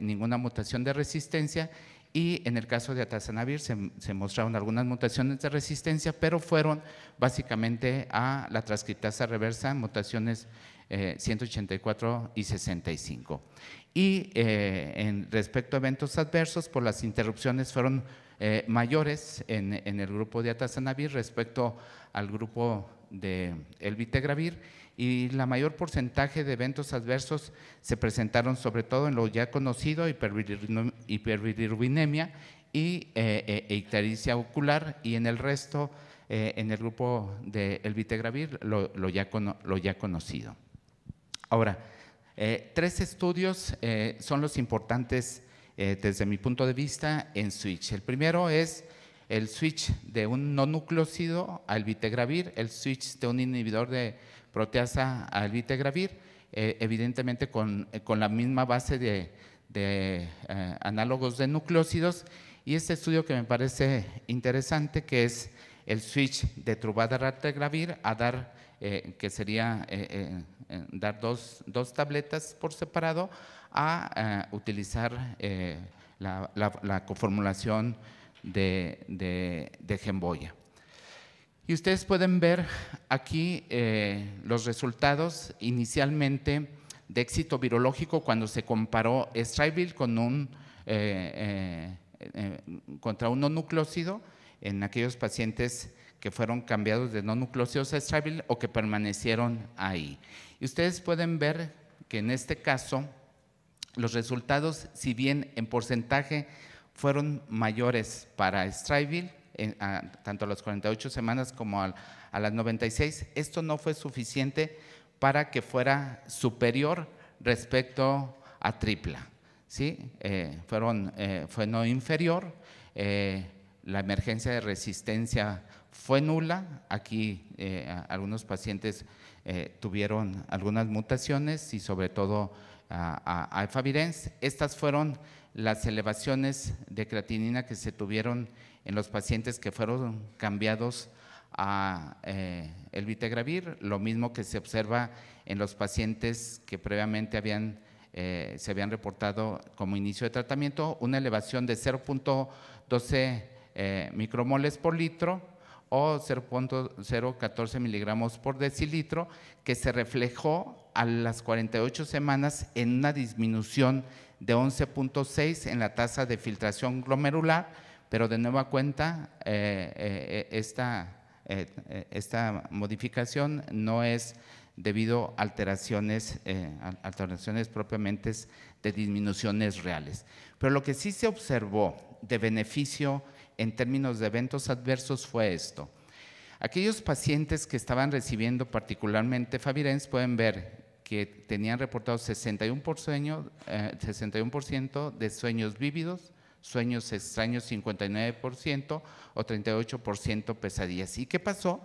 ninguna mutación de resistencia y en el caso de atazanavir se, mostraron algunas mutaciones de resistencia, pero fueron básicamente a la transcriptasa reversa, mutaciones 184 eh, y 65. Y eh, en respecto a eventos adversos, por las interrupciones fueron eh, mayores en, en, el grupo de atazanavir respecto al grupo de elvitegravir y la mayor porcentaje de eventos adversos se presentaron sobre todo en lo ya conocido, hiperbilirubinemia y eh, eh, e, ictericia ocular y en el resto, eh, en el grupo del de vitegravir, lo, ya lo, ya conocido. Ahora, tres estudios son los importantes desde mi punto de vista en Switch. El primero es el switch de un no nucleócido al vitegravir, el switch de un inhibidor de proteasa albitegravir, eh, evidentemente eh, con, la misma base de, eh, análogos de nucleócidos. Y este estudio que me parece interesante, que es el switch de trubadarartegravir a dar, que sería dar dos, tabletas por separado, a utilizar la, la, conformulación de, de, de Gemboya. Y ustedes pueden ver aquí eh, los resultados inicialmente de éxito virológico cuando se comparó Strivil con un, eh, eh, contra un no en aquellos pacientes que fueron cambiados de no a Strivil o que permanecieron ahí. Y ustedes pueden ver que en este caso los resultados, si bien en porcentaje fueron mayores para Strivil, tanto a las 48 semanas como a las 96, esto no fue suficiente para que fuera superior respecto a tripla. ¿sí? Eh, fueron, eh, fue no inferior, eh, la emergencia de resistencia fue nula, aquí algunos pacientes tuvieron algunas mutaciones y sobre todo a, a Estas fueron las elevaciones de creatinina que se tuvieron en los pacientes que fueron cambiados a eh, el vitegravir, lo mismo que se observa en los pacientes que previamente eh, se habían reportado como inicio de tratamiento, una elevación de 0.12 eh, micromoles por litro o 0.014 miligramos por decilitro, que se reflejó a las 48 semanas en una disminución de 11.6 en la tasa de filtración glomerular, pero de nueva cuenta eh, eh, eh, esta, modificación no es debido a alteraciones, alteraciones propiamente de disminuciones reales. Pero lo que sí se observó de beneficio en términos de eventos adversos fue esto. Aquellos pacientes que estaban recibiendo particularmente Favirens pueden ver que tenían reportado 61%, eh, 61 de sueños vívidos, sueños extraños 59% o 38% pesadillas. ¿Y qué pasó?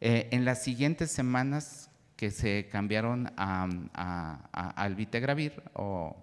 Eh, en las siguientes semanas que se cambiaron a, al vitegravir o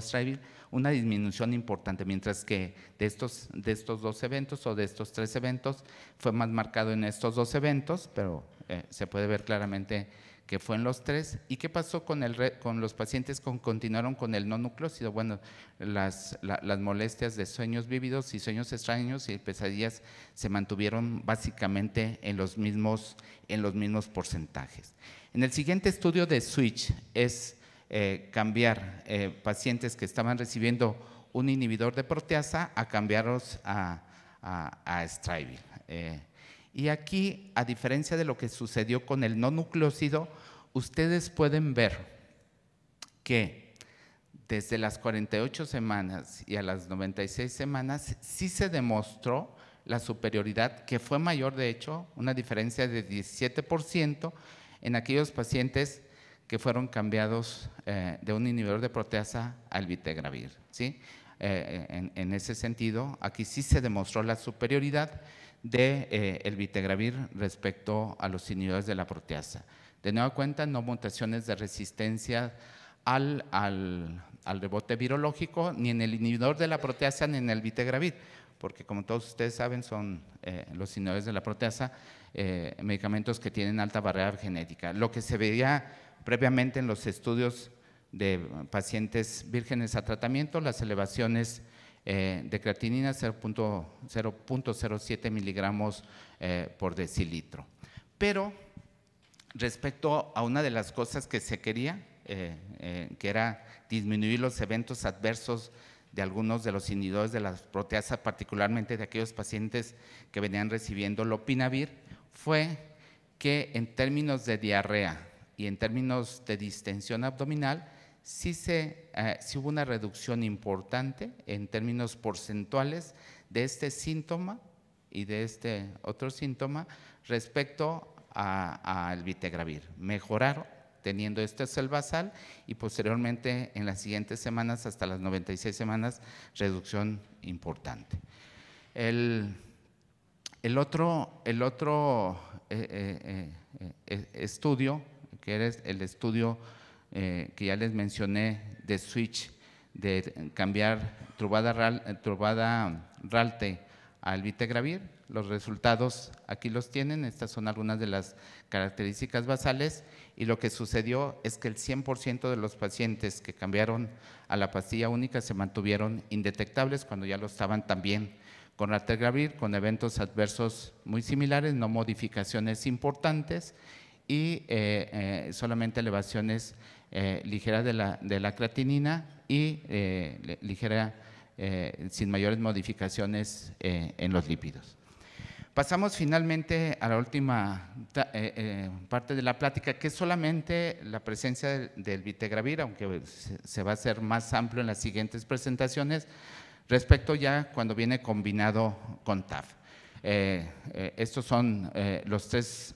Stravir, una disminución importante, mientras que de estos, de estos dos eventos o de estos tres eventos fue más marcado en estos dos eventos, pero eh, se puede ver claramente que fue en los tres. ¿Y qué pasó con, el, con los pacientes que continuaron con el no nucleócido? Bueno, las, molestias de sueños vívidos y sueños extraños y pesadillas se mantuvieron básicamente en los mismos, en los mismos porcentajes. En el siguiente estudio de Switch es eh, cambiar eh, pacientes que estaban recibiendo un inhibidor de proteasa a cambiarlos a, a, eh, y aquí, a diferencia de lo que sucedió con el no nucleócido, ustedes pueden ver que desde las 48 semanas y a las 96 semanas sí se demostró la superioridad, que fue mayor, de hecho, una diferencia de 17% en aquellos pacientes que fueron cambiados eh, de un inhibidor de proteasa al vitegravir. Eh, en, ese sentido, aquí sí se demostró la superioridad de, eh, vitegravir respecto a los inhibidores de la proteasa. De nueva cuenta, no mutaciones de resistencia al, rebote virológico, ni en el inhibidor de la proteasa, ni en el vitegravir, porque como todos ustedes saben, son eh, los inhibidores de la proteasa eh, medicamentos que tienen alta barrera genética. Lo que se veía previamente en los estudios de pacientes vírgenes a tratamiento, las elevaciones eh, de creatinina 0.07 miligramos eh, por decilitro. Pero respecto a una de las cosas que se quería, eh, que era disminuir los eventos adversos de algunos de los inhibidores de las proteasas, particularmente de aquellos pacientes que venían recibiendo lopinavir, fue que en términos de diarrea y en términos de distensión abdominal, sí, se, eh, hubo una reducción importante en términos porcentuales de este síntoma y de este otro síntoma respecto al vitegravir. Mejoraron teniendo este basal y posteriormente en las siguientes semanas, hasta las 96 semanas, reducción importante. El, otro, eh, eh, estudio, que era el estudio eh, que ya les mencioné de switch, de cambiar Trubada, Ral, eh, Ralte al Vitegravir. Los resultados aquí los tienen, estas son algunas de las características basales y lo que sucedió es que el 100% de los pacientes que cambiaron a la pastilla única se mantuvieron indetectables cuando ya lo estaban también con raltegravir, con eventos adversos muy similares, no modificaciones importantes y eh, solamente elevaciones eh, ligera de la, de creatinina y eh, ligera eh, sin mayores modificaciones en los lípidos. Pasamos finalmente a la última parte de la plática, que es solamente la presencia del, del vitegravir, aunque se va a hacer más amplio en las siguientes presentaciones, respecto ya cuando viene combinado con TAF. Eh, eh, estos son eh, los, tres,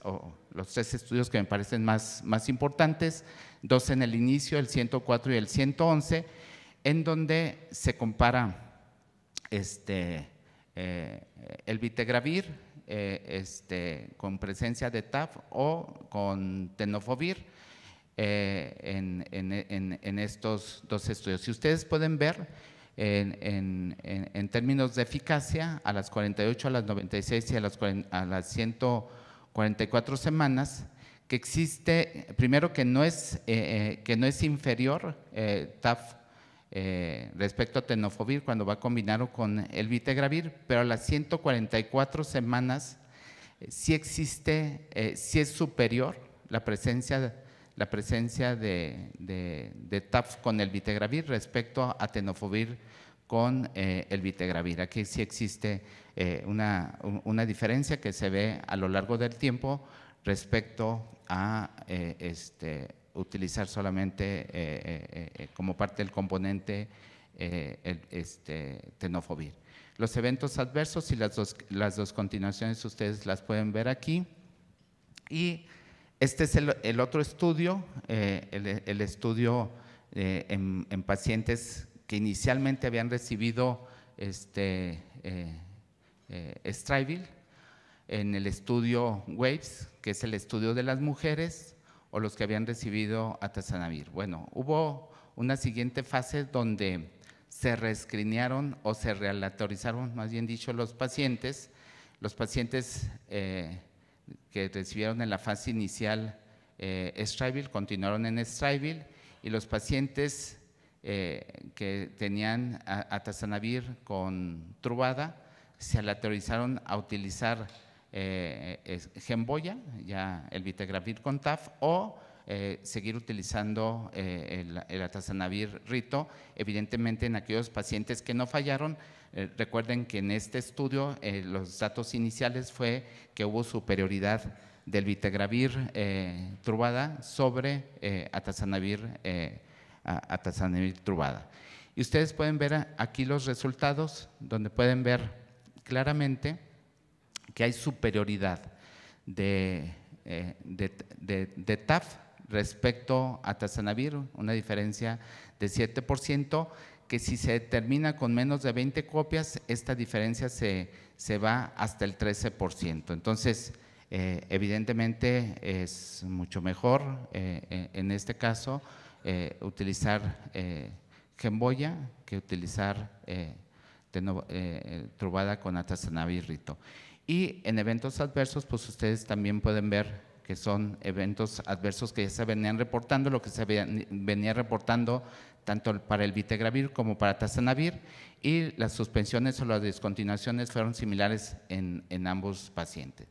los tres estudios que me parecen más, importantes, dos en el inicio, el 104 y el 111, en donde se compara este, el vitegravir este, con presencia de TAF o con tenofovir en, en estos dos estudios. Si ustedes pueden ver, en, términos de eficacia a las 48, a las 96 y a las, a las 144 semanas, que existe, primero que no es, eh, eh, que no es inferior eh, TAF respecto a tenofovir cuando va combinado con el vitegravir, pero a las 144 semanas sí existe, sí es superior la presencia la presencia de, de, TAF con el vitegravir respecto a tenofovir con eh, el vitegravir. Aquí sí existe eh, una, diferencia que se ve a lo largo del tiempo respecto a eh, este, utilizar solamente como parte del componente el, este, tenofovir. Los eventos adversos y las dos, las dos continuaciones ustedes las pueden ver aquí. Y este es el, otro estudio, eh, el, estudio eh, en, pacientes que inicialmente habían recibido este, eh, en el estudio WAVES, que es el estudio de las mujeres o los que habían recibido atazanavir. Bueno, hubo una siguiente fase donde se reescrinearon o se realatorizaron, más bien dicho, los pacientes. Los pacientes que recibieron en la fase inicial eh, continuaron en Strivil y los pacientes eh, que tenían atazanavir con trubada se lateralizaron a utilizar eh, gemboya, ya el vitegravir con TAF, o eh, seguir utilizando el, el atazanavir rito, evidentemente en aquellos pacientes que no fallaron, eh, recuerden que en este estudio eh, los datos iniciales fue que hubo superioridad del vitegravir eh, trubada sobre atazanavir, atazanavir trubada. Y ustedes pueden ver aquí los resultados, donde pueden ver claramente que hay superioridad de, TAF respecto a Atazanavir, una diferencia de 7%, que si se termina con menos de 20 copias, esta diferencia se, se va hasta el 13%. Entonces, eh, evidentemente es mucho mejor eh, eh, en este caso utilizar Gemboya que utilizar Trubada con atazanavirrito Y en eventos adversos, pues ustedes también pueden ver que son eventos adversos que ya se venían reportando, lo que se venía reportando tanto para el Vitegravir como para Tazanavir, y las suspensiones o las descontinuaciones fueron similares en, ambos pacientes.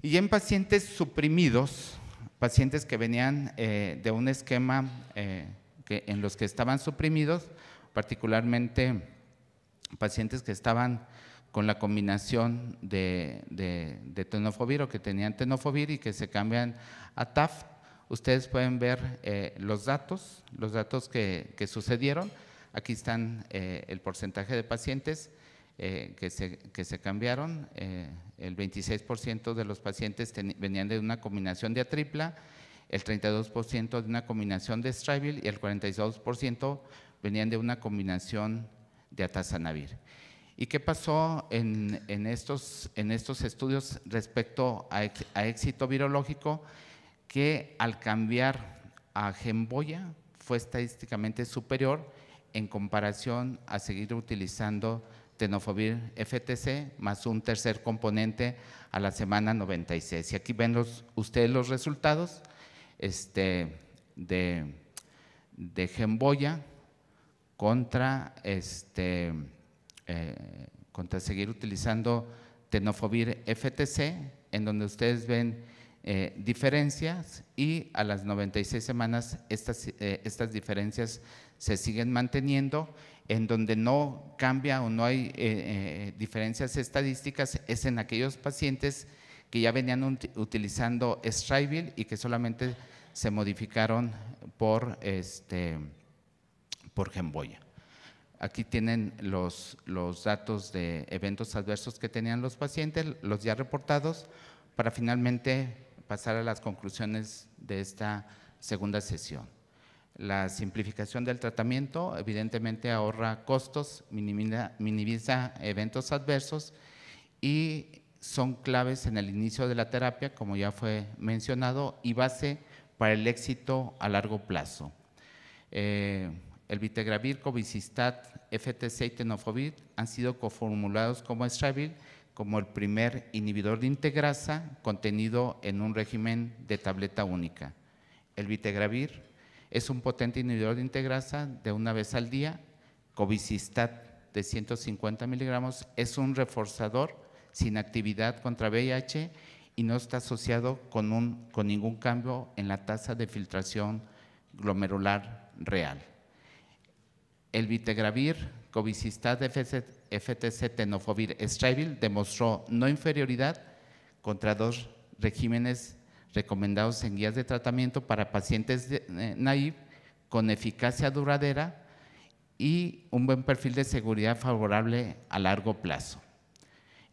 Y en pacientes suprimidos, pacientes que venían eh, de un esquema eh, que, en los que estaban suprimidos, particularmente pacientes que estaban con la combinación de, de, tenofovir o que tenían tenofovir y que se cambian a TAF. Ustedes pueden ver eh, los datos, los datos que, sucedieron. Aquí están eh, el porcentaje de pacientes eh, que, se, que, se, cambiaron. el 26% de los pacientes venían de una combinación de atripla, el 32% de una combinación de Stribil y el 42% venían de una combinación de atazanavir. ¿Y qué pasó en, estos, estudios respecto a, éxito virológico? Que al cambiar a Gemboya fue estadísticamente superior en comparación a seguir utilizando tenofovir FTC más un tercer componente a la semana 96. Y aquí ven ustedes los resultados este, de, de Gemboya contra este, eh, contra seguir utilizando tenofovir FTC, en donde ustedes ven eh, diferencias y a las 96 semanas estas, eh, estas diferencias se siguen manteniendo, en donde no cambia o no hay diferencias estadísticas es en aquellos pacientes que ya venían utilizando Stribil y que solamente se modificaron por, este, por Gemboya. Aquí tienen los, datos de eventos adversos que tenían los pacientes, los ya reportados, para finalmente pasar a las conclusiones de esta segunda sesión. La simplificación del tratamiento evidentemente ahorra costos, minimiza, eventos adversos y son claves en el inicio de la terapia, como ya fue mencionado, y base para el éxito a largo plazo. Eh, el vitegravir, cobicistat, FTC y tenofovir han sido coformulados como estravir como el primer inhibidor de integrasa contenido en un régimen de tableta única. El vitegravir es un potente inhibidor de integrasa de una vez al día. Cobicistat de 150 miligramos es un reforzador sin actividad contra VIH y no está asociado con, un, con ningún cambio en la tasa de filtración glomerular real. El vitegravir, covicistad FTC tenofovir estrivil demostró no inferioridad contra dos regímenes recomendados en guías de tratamiento para pacientes eh, naive con eficacia duradera y un buen perfil de seguridad favorable a largo plazo.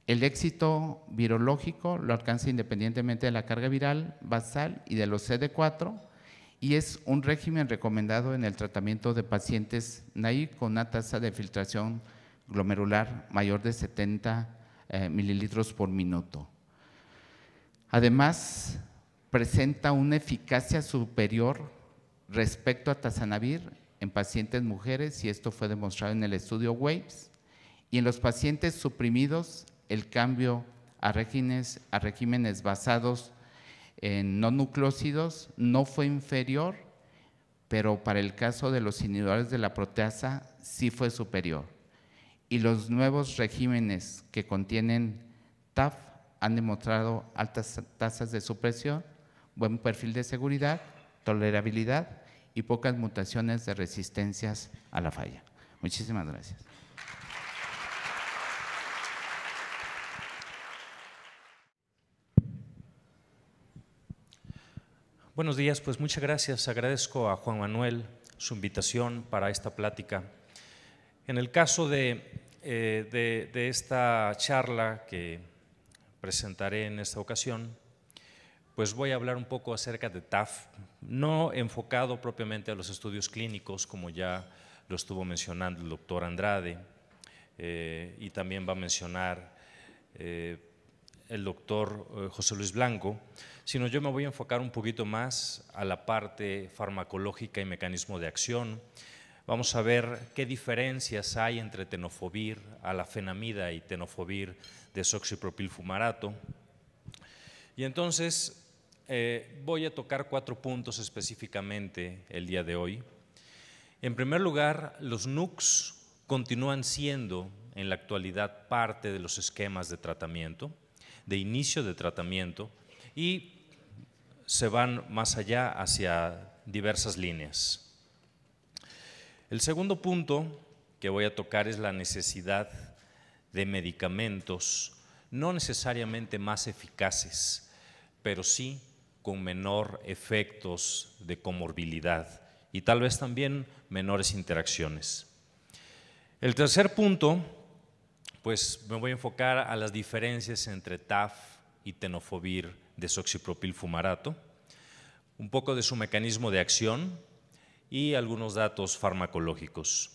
El éxito virológico lo alcanza independientemente de la carga viral basal y de los CD4 y es un régimen recomendado en el tratamiento de pacientes naI con una tasa de filtración glomerular mayor de 70 eh, mililitros por minuto. Además, presenta una eficacia superior respecto a tazanavir en pacientes mujeres, y esto fue demostrado en el estudio WAVES, y en los pacientes suprimidos, el cambio a regímenes, a regímenes basados en no nucleócidos no fue inferior, pero para el caso de los inhibidores de la proteasa sí fue superior. Y los nuevos regímenes que contienen TAF han demostrado altas tasas de supresión, buen perfil de seguridad, tolerabilidad y pocas mutaciones de resistencias a la falla. Muchísimas gracias. Buenos días, pues muchas gracias. Agradezco a Juan Manuel su invitación para esta plática. En el caso de, eh, esta charla que presentaré en esta ocasión, pues voy a hablar un poco acerca de TAF, no enfocado propiamente a los estudios clínicos, como ya lo estuvo mencionando el doctor Andrade, eh, y también va a mencionar eh, el doctor José Luis Blanco, sino yo me voy a enfocar un poquito más a la parte farmacológica y mecanismo de acción. Vamos a ver qué diferencias hay entre tenofovir, alafenamida y tenofovir fumarato Y entonces eh, voy a tocar cuatro puntos específicamente el día de hoy. En primer lugar, los NUCs continúan siendo en la actualidad parte de los esquemas de tratamiento, de inicio de tratamiento, y se van más allá hacia diversas líneas. El segundo punto que voy a tocar es la necesidad de medicamentos, no necesariamente más eficaces, pero sí con menor efectos de comorbilidad y tal vez también menores interacciones. El tercer punto, pues me voy a enfocar a las diferencias entre TAF y tenofovir fumarato, un poco de su mecanismo de acción y algunos datos farmacológicos.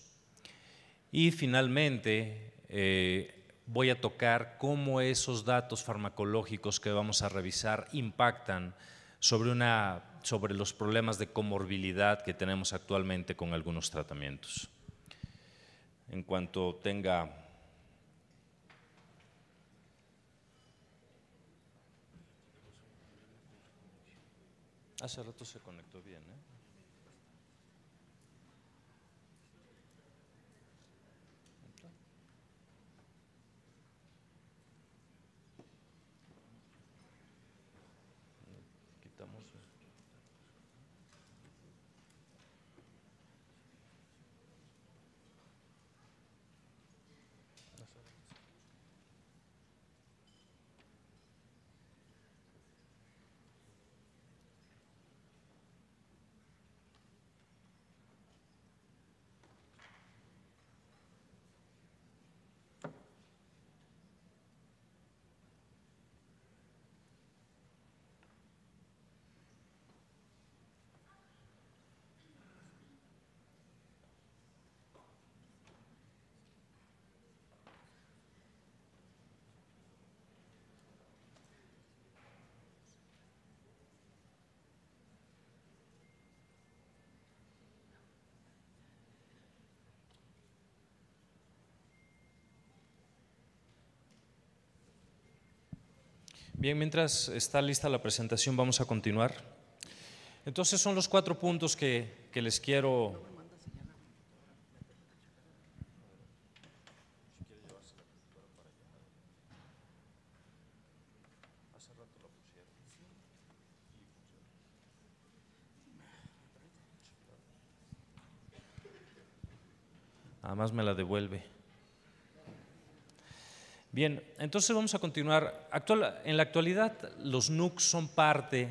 Y finalmente eh, voy a tocar cómo esos datos farmacológicos que vamos a revisar impactan sobre, una, sobre los problemas de comorbilidad que tenemos actualmente con algunos tratamientos. En cuanto tenga Hace rato se conectó bien, ¿eh? Bien, mientras está lista la presentación, vamos a continuar. Entonces son los cuatro puntos que, que les quiero... Además me la devuelve. Bien, entonces vamos a continuar. Actual, en la actualidad, los NUC son parte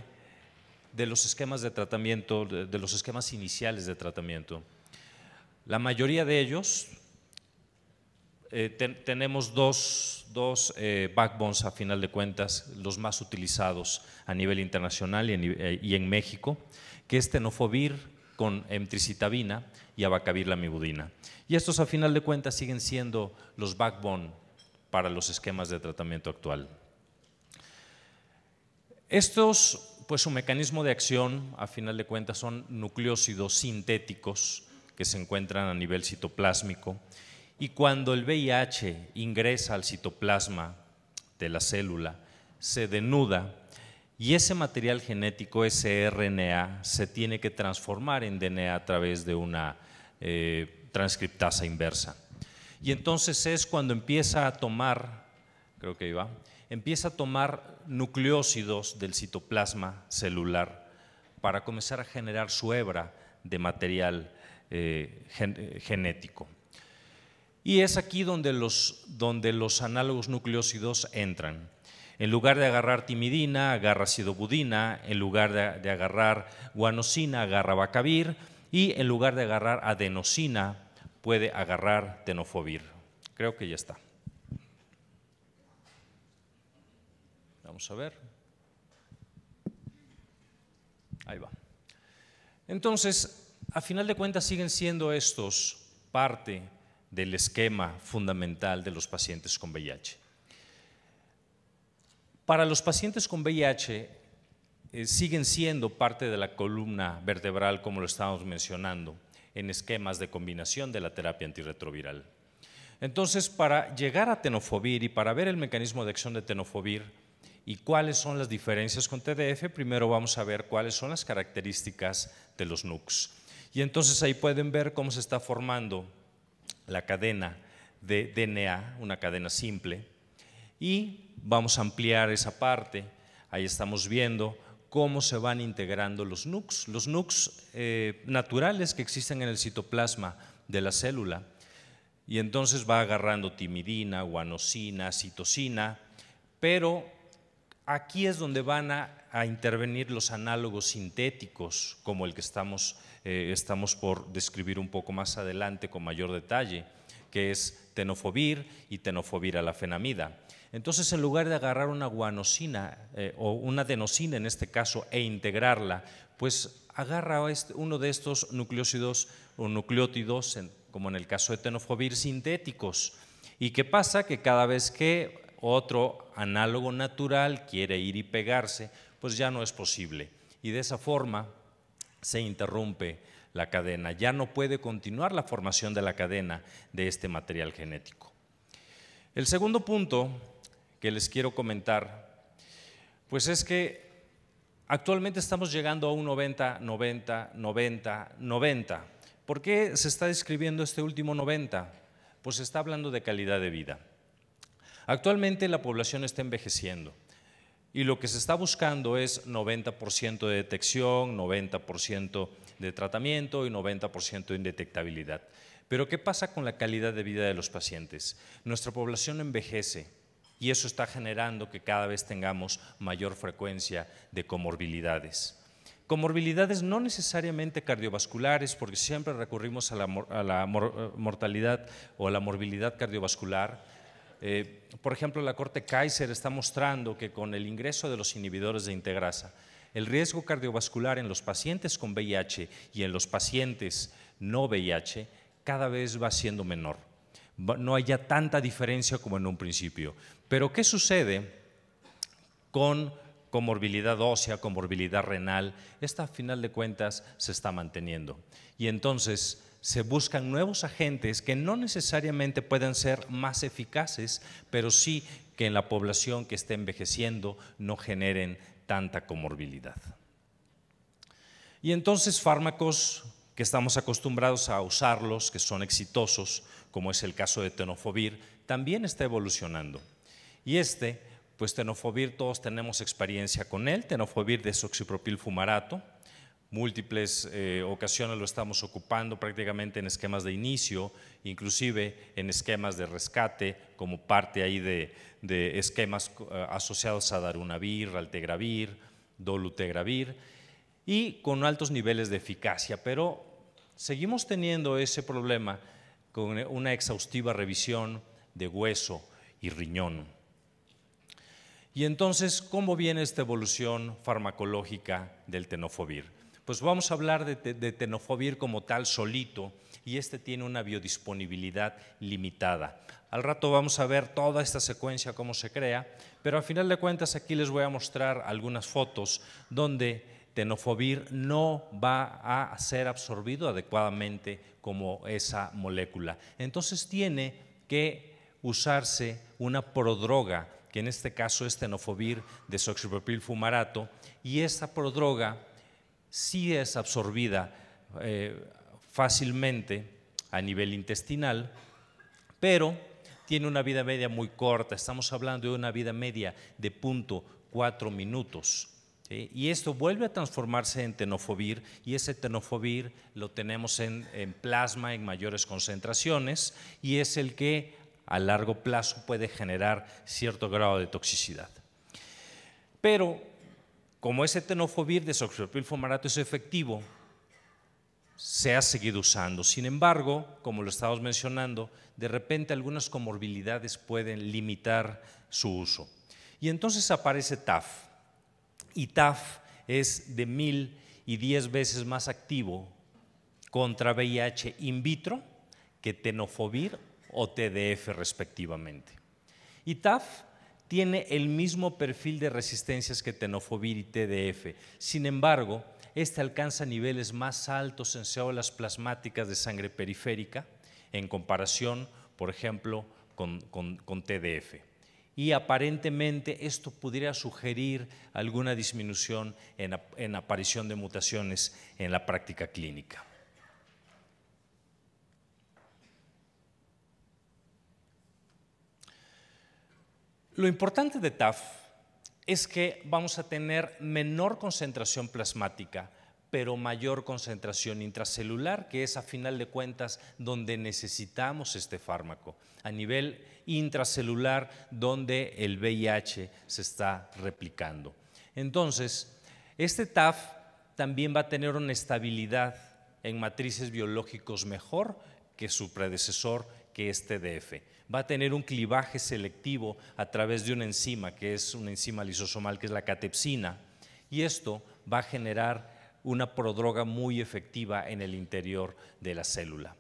de los esquemas de tratamiento, de, los esquemas iniciales de tratamiento. La mayoría de ellos eh, tenemos dos, eh, backbones a final de cuentas, los más utilizados a nivel internacional y en, eh, México, que es tenofovir con emtricitabina y abacavir lamivudina. Y estos a final de cuentas siguen siendo los backbone para los esquemas de tratamiento actual. Estos, pues su mecanismo de acción, a final de cuentas, son nucleócidos sintéticos que se encuentran a nivel citoplásmico. Y cuando el VIH ingresa al citoplasma de la célula, se denuda y ese material genético, ese RNA, se tiene que transformar en DNA a través de una eh, transcriptasa inversa. Y entonces es cuando empieza a tomar, creo que iba, empieza a tomar nucleócidos del citoplasma celular para comenzar a generar su hebra de material eh, eh, genético. Y es aquí donde los, donde los análogos nucleócidos entran. En lugar de agarrar timidina, agarra sidobudina, en lugar de, de agarrar guanosina, agarra bacavir y en lugar de agarrar adenosina, puede agarrar tenofovir. Creo que ya está. Vamos a ver. Ahí va. Entonces, a final de cuentas siguen siendo estos parte del esquema fundamental de los pacientes con VIH. Para los pacientes con VIH eh, siguen siendo parte de la columna vertebral como lo estábamos mencionando en esquemas de combinación de la terapia antirretroviral. Entonces, para llegar a tenofovir y para ver el mecanismo de acción de tenofovir y cuáles son las diferencias con TDF, primero vamos a ver cuáles son las características de los NUCs. Y entonces ahí pueden ver cómo se está formando la cadena de DNA, una cadena simple, y vamos a ampliar esa parte. Ahí estamos viendo cómo se van integrando los NUCs, los NUCs eh, naturales que existen en el citoplasma de la célula. Y entonces va agarrando timidina, guanosina, citosina, pero aquí es donde van a, intervenir los análogos sintéticos, como el que eh, estamos, por describir un poco más adelante con mayor detalle, que es tenofobir y tenofovir fenamida. Entonces, en lugar de agarrar una guanosina eh, o una adenosina en este caso e integrarla, pues agarra este, uno de estos nucleócidos o nucleótidos, como en el caso de tenofovir, sintéticos. ¿Y qué pasa? Que cada vez que otro análogo natural quiere ir y pegarse, pues ya no es posible. Y de esa forma se interrumpe la cadena. Ya no puede continuar la formación de la cadena de este material genético. El segundo punto que les quiero comentar, pues es que actualmente estamos llegando a un 90, 90, 90, 90. ¿Por qué se está describiendo este último 90? Pues se está hablando de calidad de vida. Actualmente la población está envejeciendo y lo que se está buscando es 90% de detección, 90% de tratamiento y 90% de indetectabilidad. Pero ¿qué pasa con la calidad de vida de los pacientes? Nuestra población envejece y eso está generando que cada vez tengamos mayor frecuencia de comorbilidades. Comorbilidades no necesariamente cardiovasculares, porque siempre recurrimos a la, eh, mortalidad o a la morbilidad cardiovascular. Eh, por ejemplo, la Corte Kaiser está mostrando que con el ingreso de los inhibidores de integrasa, el riesgo cardiovascular en los pacientes con VIH y en los pacientes no VIH cada vez va siendo menor no haya tanta diferencia como en un principio. Pero ¿qué sucede con comorbilidad ósea, comorbilidad renal? Esta, a final de cuentas, se está manteniendo. Y entonces se buscan nuevos agentes que no necesariamente puedan ser más eficaces, pero sí que en la población que esté envejeciendo no generen tanta comorbilidad. Y entonces fármacos que estamos acostumbrados a usarlos, que son exitosos, como es el caso de tenofovir, también está evolucionando. Y este, pues tenofobir, todos tenemos experiencia con él, tenofovir fumarato, múltiples eh, ocasiones lo estamos ocupando prácticamente en esquemas de inicio, inclusive en esquemas de rescate como parte ahí de, esquemas eh, asociados a darunavir, altegravir, dolutegravir y con altos niveles de eficacia, pero seguimos teniendo ese problema con una exhaustiva revisión de hueso y riñón. Y entonces, ¿cómo viene esta evolución farmacológica del tenofobir? Pues vamos a hablar de, tenofobir tenofovir como tal solito y este tiene una biodisponibilidad limitada. Al rato vamos a ver toda esta secuencia, cómo se crea, pero al final de cuentas aquí les voy a mostrar algunas fotos donde tenofobir no va a ser absorbido adecuadamente como esa molécula. Entonces tiene que usarse una prodroga que en este caso es tenofovir soxipropil fumarato, y esta prodroga sí es absorbida eh, fácilmente a nivel intestinal, pero tiene una vida media muy corta, estamos hablando de una vida media de punto minutos. Y esto vuelve a transformarse en tenofovir y ese tenofovir lo tenemos en plasma en mayores concentraciones y es el que a largo plazo puede generar cierto grado de toxicidad. Pero como ese tenofovir de fumarato es efectivo, se ha seguido usando. Sin embargo, como lo estábamos mencionando, de repente algunas comorbilidades pueden limitar su uso. Y entonces aparece TAF. Y TAF es de mil y diez veces más activo contra VIH in vitro que tenofovir o TDF respectivamente. Y TAF tiene el mismo perfil de resistencias que tenofovir y TDF. Sin embargo, este alcanza niveles más altos en células plasmáticas de sangre periférica en comparación, por ejemplo, con, TDF. Y aparentemente esto podría sugerir alguna disminución en, en aparición de mutaciones en la práctica clínica. Lo importante de TAF es que vamos a tener menor concentración plasmática, pero mayor concentración intracelular, que es a final de cuentas donde necesitamos este fármaco, a nivel intracelular donde el VIH se está replicando. Entonces, este TAF también va a tener una estabilidad en matrices biológicos mejor que su predecesor que es este TDF. Va a tener un clivaje selectivo a través de una enzima, que es una enzima lisosomal, que es la catepsina, y esto va a generar una prodroga muy efectiva en el interior de la célula.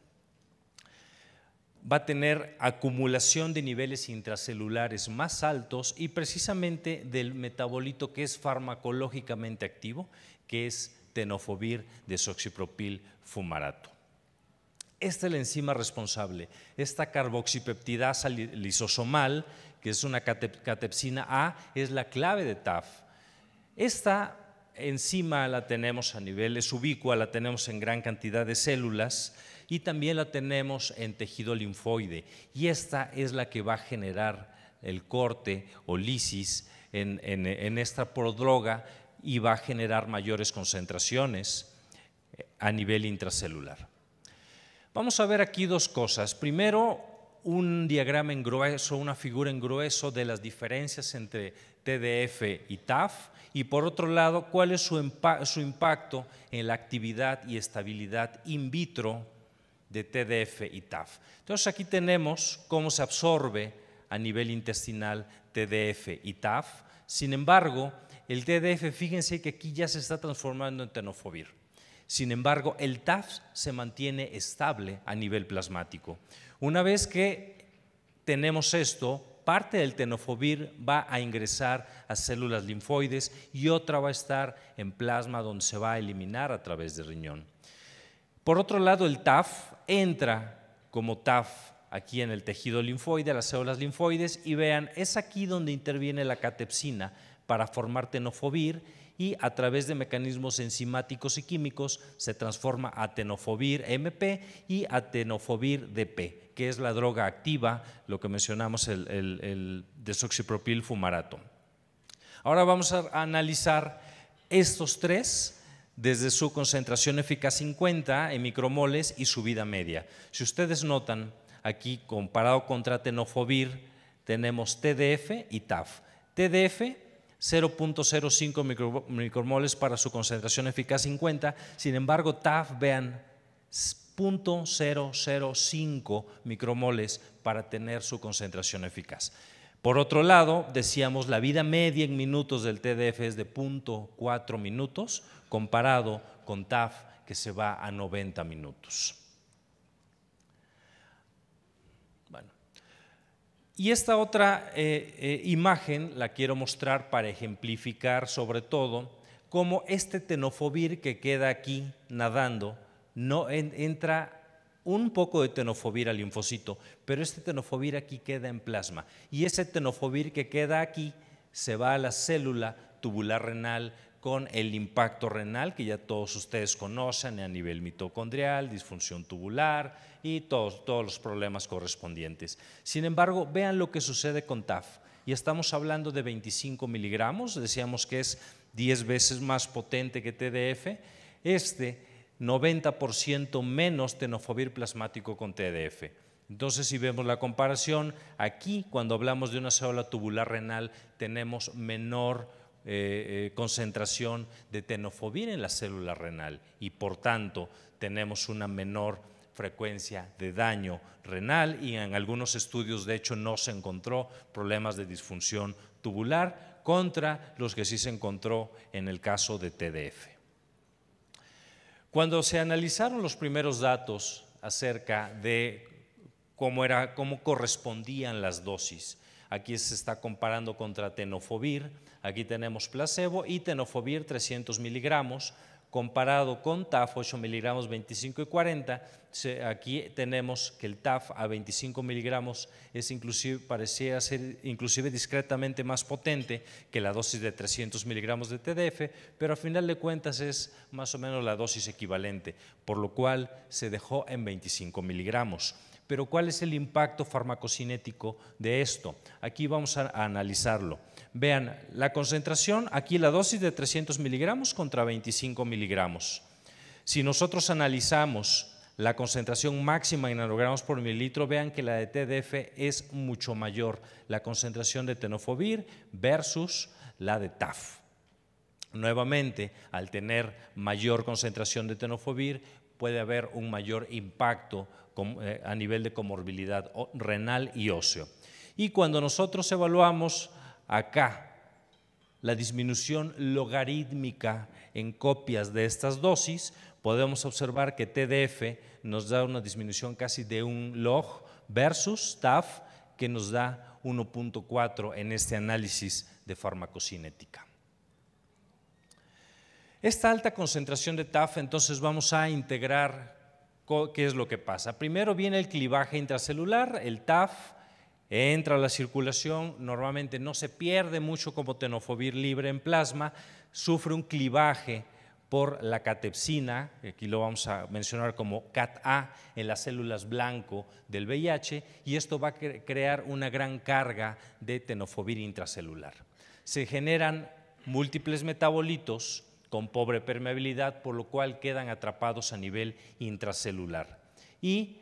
Va a tener acumulación de niveles intracelulares más altos y precisamente del metabolito que es farmacológicamente activo, que es tenofovir desoxipropil fumarato. Esta es la enzima responsable, esta carboxipeptidasa lisosomal, que es una catepsina A, es la clave de TAF. Esta enzima la tenemos a niveles ubicua, la tenemos en gran cantidad de células y también la tenemos en tejido linfoide. Y esta es la que va a generar el corte o lisis en, en esta prodroga y va a generar mayores concentraciones eh, a nivel intracelular. Vamos a ver aquí dos cosas. Primero, un diagrama en grueso, una figura en grueso de las diferencias entre TDF y TAF y por otro lado, cuál es su, impacto en la actividad y estabilidad in vitro de TDF y TAF. Entonces aquí tenemos cómo se absorbe a nivel intestinal TDF y TAF. Sin embargo, el TDF, fíjense que aquí ya se está transformando en tenofovir. Sin embargo, el TAF se mantiene estable a nivel plasmático. Una vez que tenemos esto, parte del tenofovir va a ingresar a células linfoides y otra va a estar en plasma donde se va a eliminar a través del riñón. Por otro lado, el TAF entra como TAF aquí en el tejido linfoide, las células linfoides, y vean, es aquí donde interviene la catepsina para formar tenofovir y a través de mecanismos enzimáticos y químicos se transforma a atenofovir MP y atenofovir DP, que es la droga activa, lo que mencionamos, el, el, desoxipropil fumarato. Ahora vamos a analizar estos tres desde su concentración eficaz 50 en micromoles y su vida media. Si ustedes notan, aquí comparado contra tenofovir, tenemos TDF y TAF. TDF 0.05 micromoles para su concentración eficaz 50. Sin embargo, TAF vean 0.005 micromoles para tener su concentración eficaz. Por otro lado, decíamos la vida media en minutos del TDF es de 0.4 minutos comparado con TAF que se va a 90 minutos. Y esta otra eh, eh, imagen la quiero mostrar para ejemplificar sobre todo cómo este tenofobir que queda aquí nadando no entra un poco de tenofobir al linfocito, pero este tenofobir aquí queda en plasma y ese tenofobir que queda aquí se va a la célula tubular renal, con el impacto renal que ya todos ustedes conocen a nivel mitocondrial, disfunción tubular y todos, todos los problemas correspondientes. Sin embargo, vean lo que sucede con TAF. Y estamos hablando de 25 miligramos, decíamos que es 10 veces más potente que TDF. Este 90% menos tenofovir plasmático con TDF. Entonces, si vemos la comparación, aquí cuando hablamos de una célula tubular renal tenemos menor eh, eh, concentración de tenofovir en la célula renal y por tanto tenemos una menor frecuencia de daño renal y en algunos estudios de hecho no se encontró problemas de disfunción tubular contra los que sí se encontró en el caso de TDF. Cuando se analizaron los primeros datos acerca de cómo, era, cómo correspondían las dosis Aquí se está comparando contra tenofovir. Aquí tenemos placebo y tenofovir 300 miligramos comparado con TAF 8 miligramos 25 y 40, aquí tenemos que el TAF a 25 miligramos es inclusive, parecía ser inclusive discretamente más potente que la dosis de 300 miligramos de TDF, pero a final de cuentas es más o menos la dosis equivalente, por lo cual se dejó en 25 miligramos. Pero ¿cuál es el impacto farmacocinético de esto? Aquí vamos a analizarlo. Vean, la concentración, aquí la dosis de 300 miligramos contra 25 miligramos. Si nosotros analizamos la concentración máxima en nanogramos por mililitro, vean que la de TDF es mucho mayor, la concentración de tenofovir versus la de TAF. Nuevamente, al tener mayor concentración de tenofovir, puede haber un mayor impacto eh, a nivel de comorbilidad renal y óseo. Y cuando nosotros evaluamos acá la disminución logarítmica en copias de estas dosis, podemos observar que TDF nos da una disminución casi de un log versus TAF que nos da 1.4 en este análisis de farmacocinética. Esta alta concentración de TAF, entonces vamos a integrar qué es lo que pasa. Primero viene el clivaje intracelular, el TAF, entra a la circulación, normalmente no se pierde mucho como tenofovir libre en plasma, sufre un clivaje por la catepsina, aquí lo vamos a mencionar como CAT-A en las células blanco del VIH, y esto va a crear una gran carga de tenofovir intracelular. Se generan múltiples metabolitos con pobre permeabilidad, por lo cual quedan atrapados a nivel intracelular. Y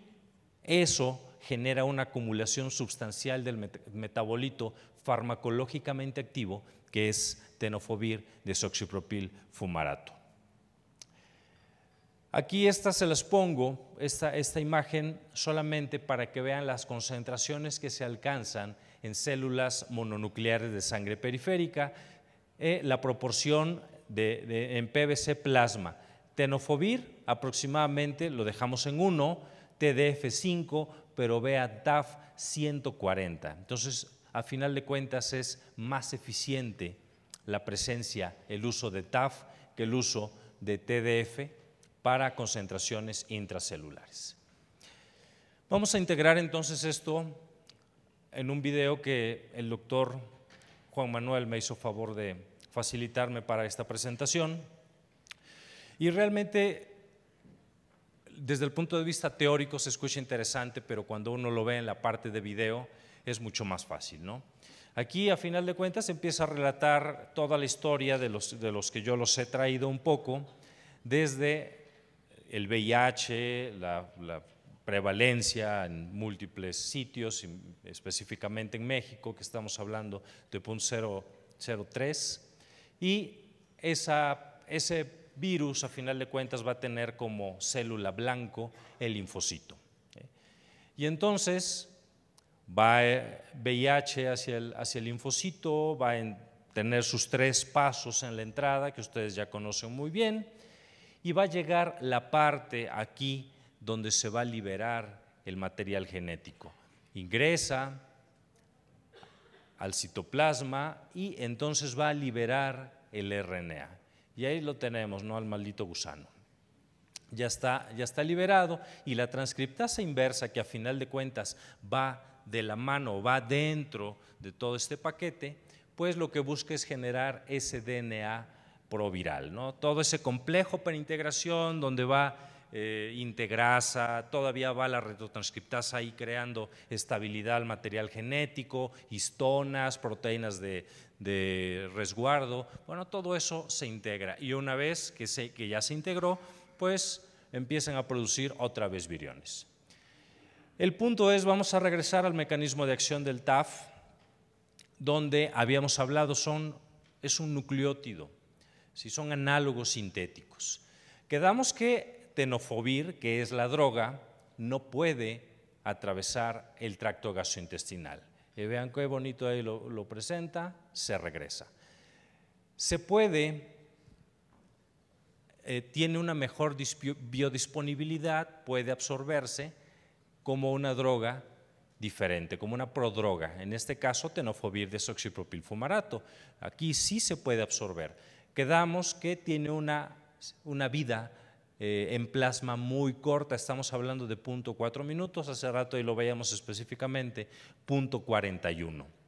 eso genera una acumulación sustancial del metabolito farmacológicamente activo, que es tenofovir desoxipropil fumarato. Aquí esta se las pongo, esta, esta imagen, solamente para que vean las concentraciones que se alcanzan en células mononucleares de sangre periférica, eh, la proporción en PVC plasma. Tenofovir aproximadamente lo dejamos en 1, TDF5, pero vea TAF 140. Entonces, a final de cuentas es más eficiente la presencia, el uso de TAF que el uso de TDF para concentraciones intracelulares. Vamos a integrar entonces esto en un video que el doctor Juan Manuel me hizo favor de, facilitarme para esta presentación. Y realmente, desde el punto de vista teórico se escucha interesante, pero cuando uno lo ve en la parte de video es mucho más fácil, ¿no? Aquí, a final de cuentas, empieza a relatar toda la historia de los, de los que yo los he traído un poco, desde el VIH, la, la prevalencia en múltiples sitios, específicamente en México, que estamos hablando de 0.03 y ese virus, a final de cuentas, va a tener como célula blanco el linfocito. Y entonces va VIH eh, hacia el, hacia el linfocito, va a tener sus tres pasos en la entrada, que ustedes ya conocen muy bien, y va a llegar la parte aquí donde se va a liberar el material genético. Ingresa, al citoplasma y entonces va a liberar el RNA. Y ahí lo tenemos, ¿no? Al maldito gusano. Ya está, ya está liberado y la transcriptasa inversa, que a final de cuentas va de la mano, va dentro de todo este paquete, pues lo que busca es generar ese DNA proviral, ¿no? Todo ese complejo para integración donde va eh, integrasa, todavía va la retrotranscriptasa ahí creando estabilidad al material genético, histonas, proteínas de, resguardo. Bueno, todo eso se integra y una vez que, que ya se integró, pues empiezan a producir otra vez viriones. El punto es, vamos a regresar al mecanismo de acción del TAF, donde habíamos hablado, son, es un nucleótido, si son análogos sintéticos. Quedamos que tenofovir, que es la droga, no puede atravesar el tracto gastrointestinal. Y eh, vean qué bonito ahí lo, presenta, se regresa. Se puede, eh, tiene una mejor biodisponibilidad, puede absorberse como una droga diferente, como una prodroga, en este caso tenofovir fumarato. Aquí sí se puede absorber. Quedamos que tiene una, una vida eh, en plasma muy corta, estamos hablando de punto minutos, hace rato y lo veíamos específicamente, punto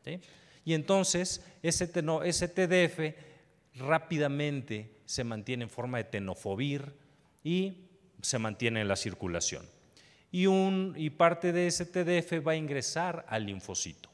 ¿sí? Y entonces ese, TDF rápidamente se mantiene en forma de tenofovir y se mantiene en la circulación. Y, y parte de ese TDF va a ingresar al linfocito.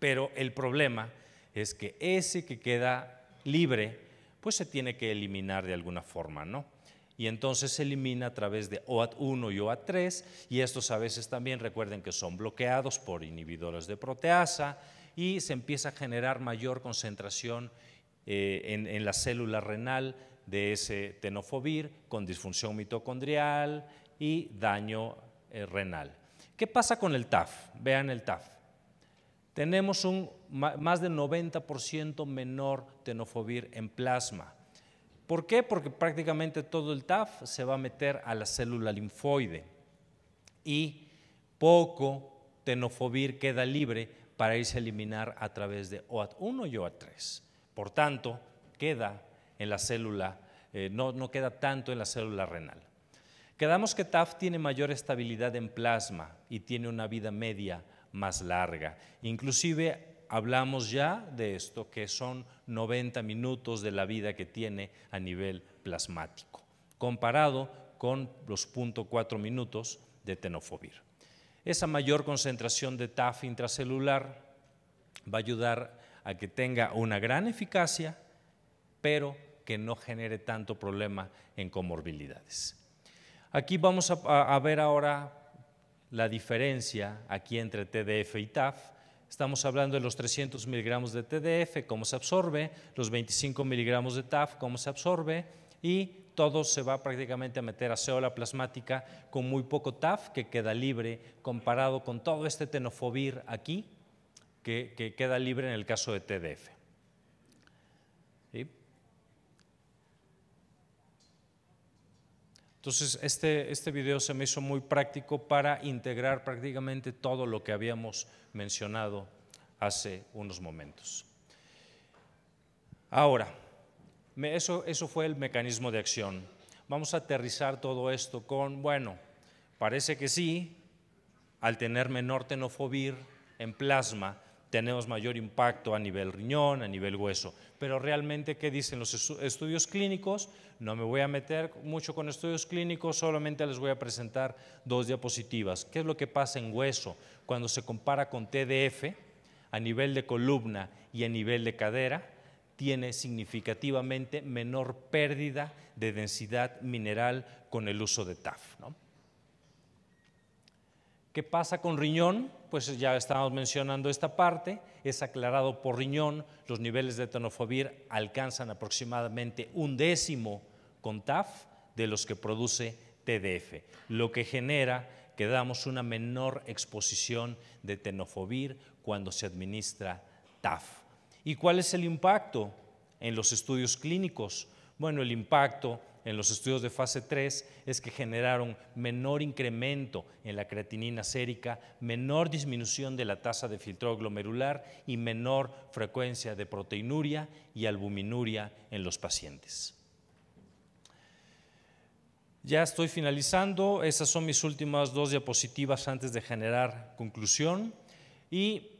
Pero el problema es que ese que queda libre, pues se tiene que eliminar de alguna forma, ¿no? y entonces se elimina a través de OAT1 y OAT3 y estos a veces también recuerden que son bloqueados por inhibidores de proteasa y se empieza a generar mayor concentración eh, en, la célula renal de ese tenofovir con disfunción mitocondrial y daño eh, renal. ¿Qué pasa con el TAF? Vean el TAF. Tenemos un más del 90% menor tenofovir en plasma. ¿Por qué? Porque prácticamente todo el TAF se va a meter a la célula linfoide y poco tenofovir queda libre para irse a eliminar a través de OAT1 y OAT3. Por tanto, queda en la célula, eh, no, no queda tanto en la célula renal. Quedamos que TAF tiene mayor estabilidad en plasma y tiene una vida media más larga. Inclusive hablamos ya de esto, que son 90 minutos de la vida que tiene a nivel plasmático, comparado con los 0.4 minutos de tenofovir. Esa mayor concentración de TAF intracelular va a ayudar a que tenga una gran eficacia, pero que no genere tanto problema en comorbilidades. Aquí vamos a, a ver ahora la diferencia aquí entre TDF y TAF Estamos hablando de los 300 miligramos de TDF, cómo se absorbe, los 25 miligramos de TAF, cómo se absorbe, y todo se va prácticamente a meter a la plasmática con muy poco TAF que queda libre comparado con todo este tenofovir aquí que queda libre en el caso de TDF. Entonces, este, este video se me hizo muy práctico para integrar prácticamente todo lo que habíamos mencionado hace unos momentos. Ahora, eso, fue el mecanismo de acción. Vamos a aterrizar todo esto con, bueno, parece que sí, al tener menor tenofovir en plasma, tenemos mayor impacto a nivel riñón, a nivel hueso. Pero realmente, ¿qué dicen los estudios clínicos? No me voy a meter mucho con estudios clínicos, solamente les voy a presentar dos diapositivas. ¿Qué es lo que pasa en hueso cuando se compara con TDF a nivel de columna y a nivel de cadera? tiene significativamente menor pérdida de densidad mineral con el uso de TAF. ¿Qué pasa con riñón? pues ya estábamos mencionando esta parte, es aclarado por riñón, los niveles de tenofovir alcanzan aproximadamente un décimo con TAF de los que produce TDF, lo que genera que damos una menor exposición de tenofovir cuando se administra TAF. ¿Y cuál es el impacto en los estudios clínicos? Bueno, el impacto en los estudios de fase 3 es que generaron menor incremento en la creatinina sérica, menor disminución de la tasa de filtrado glomerular y menor frecuencia de proteinuria y albuminuria en los pacientes. Ya estoy finalizando, esas son mis últimas dos diapositivas antes de generar conclusión y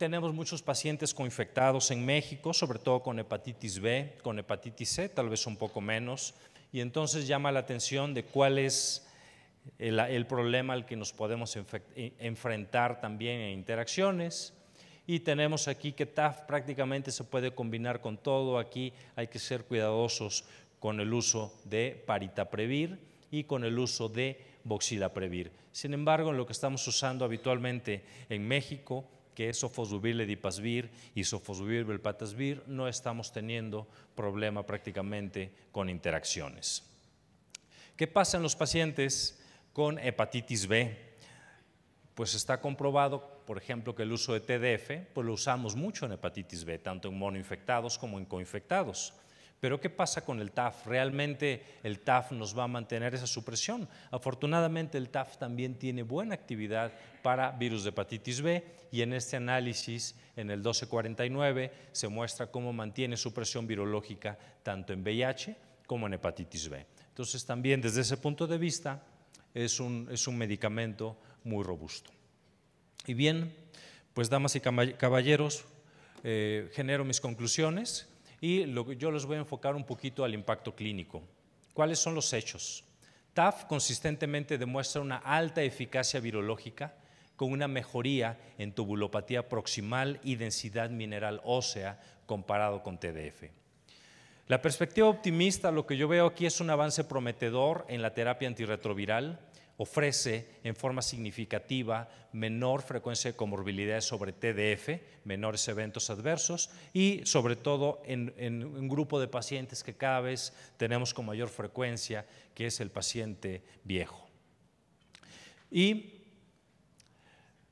tenemos muchos pacientes infectados en México, sobre todo con hepatitis B, con hepatitis C, tal vez un poco menos, y entonces llama la atención de cuál es el, problema al que nos podemos e, enfrentar también en interacciones. Y tenemos aquí que TAF prácticamente se puede combinar con todo, aquí hay que ser cuidadosos con el uso de paritaprevir y con el uso de previr. Sin embargo, en lo que estamos usando habitualmente en México, que es sofosbuvir y sofosbuvir belpatasvir no estamos teniendo problema prácticamente con interacciones. ¿Qué pasa en los pacientes con hepatitis B? Pues está comprobado, por ejemplo, que el uso de TDF, pues lo usamos mucho en hepatitis B, tanto en monoinfectados como en coinfectados. Pero ¿qué pasa con el TAF? ¿Realmente el TAF nos va a mantener esa supresión? Afortunadamente el TAF también tiene buena actividad para virus de hepatitis B y en este análisis, en el 1249, se muestra cómo mantiene supresión virológica tanto en VIH como en hepatitis B. Entonces también desde ese punto de vista es un, medicamento muy robusto. Y bien, pues damas y caballeros, eh, genero mis conclusiones y yo los voy a enfocar un poquito al impacto clínico. ¿Cuáles son los hechos? TAF consistentemente demuestra una alta eficacia virológica con una mejoría en tubulopatía proximal y densidad mineral ósea comparado con TDF. La perspectiva optimista, lo que yo veo aquí es un avance prometedor en la terapia antirretroviral, ofrece en forma significativa menor frecuencia de comorbilidades sobre TDF, menores eventos adversos y sobre todo en, un grupo de pacientes que cada vez tenemos con mayor frecuencia, que es el paciente viejo. Y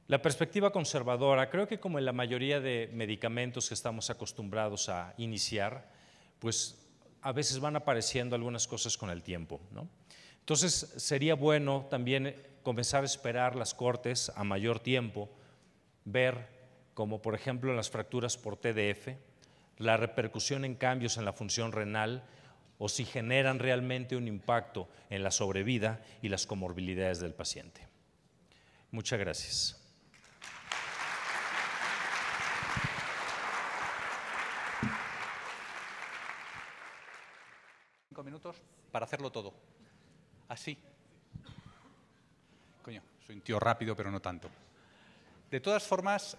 la perspectiva conservadora, creo que como en la mayoría de medicamentos que estamos acostumbrados a iniciar, pues a veces van apareciendo algunas cosas con el tiempo. ¿no? Entonces sería bueno también eh, comenzar a esperar las cortes a mayor tiempo, ver como por ejemplo las fracturas por TDF, la repercusión en cambios en la función renal o si generan realmente un impacto en la sobrevida y las comorbilidades del paciente. Muchas gracias. Cinco minutos para hacerlo todo. Así. Coño, soy un tío rápido, pero no tanto. De todas formas,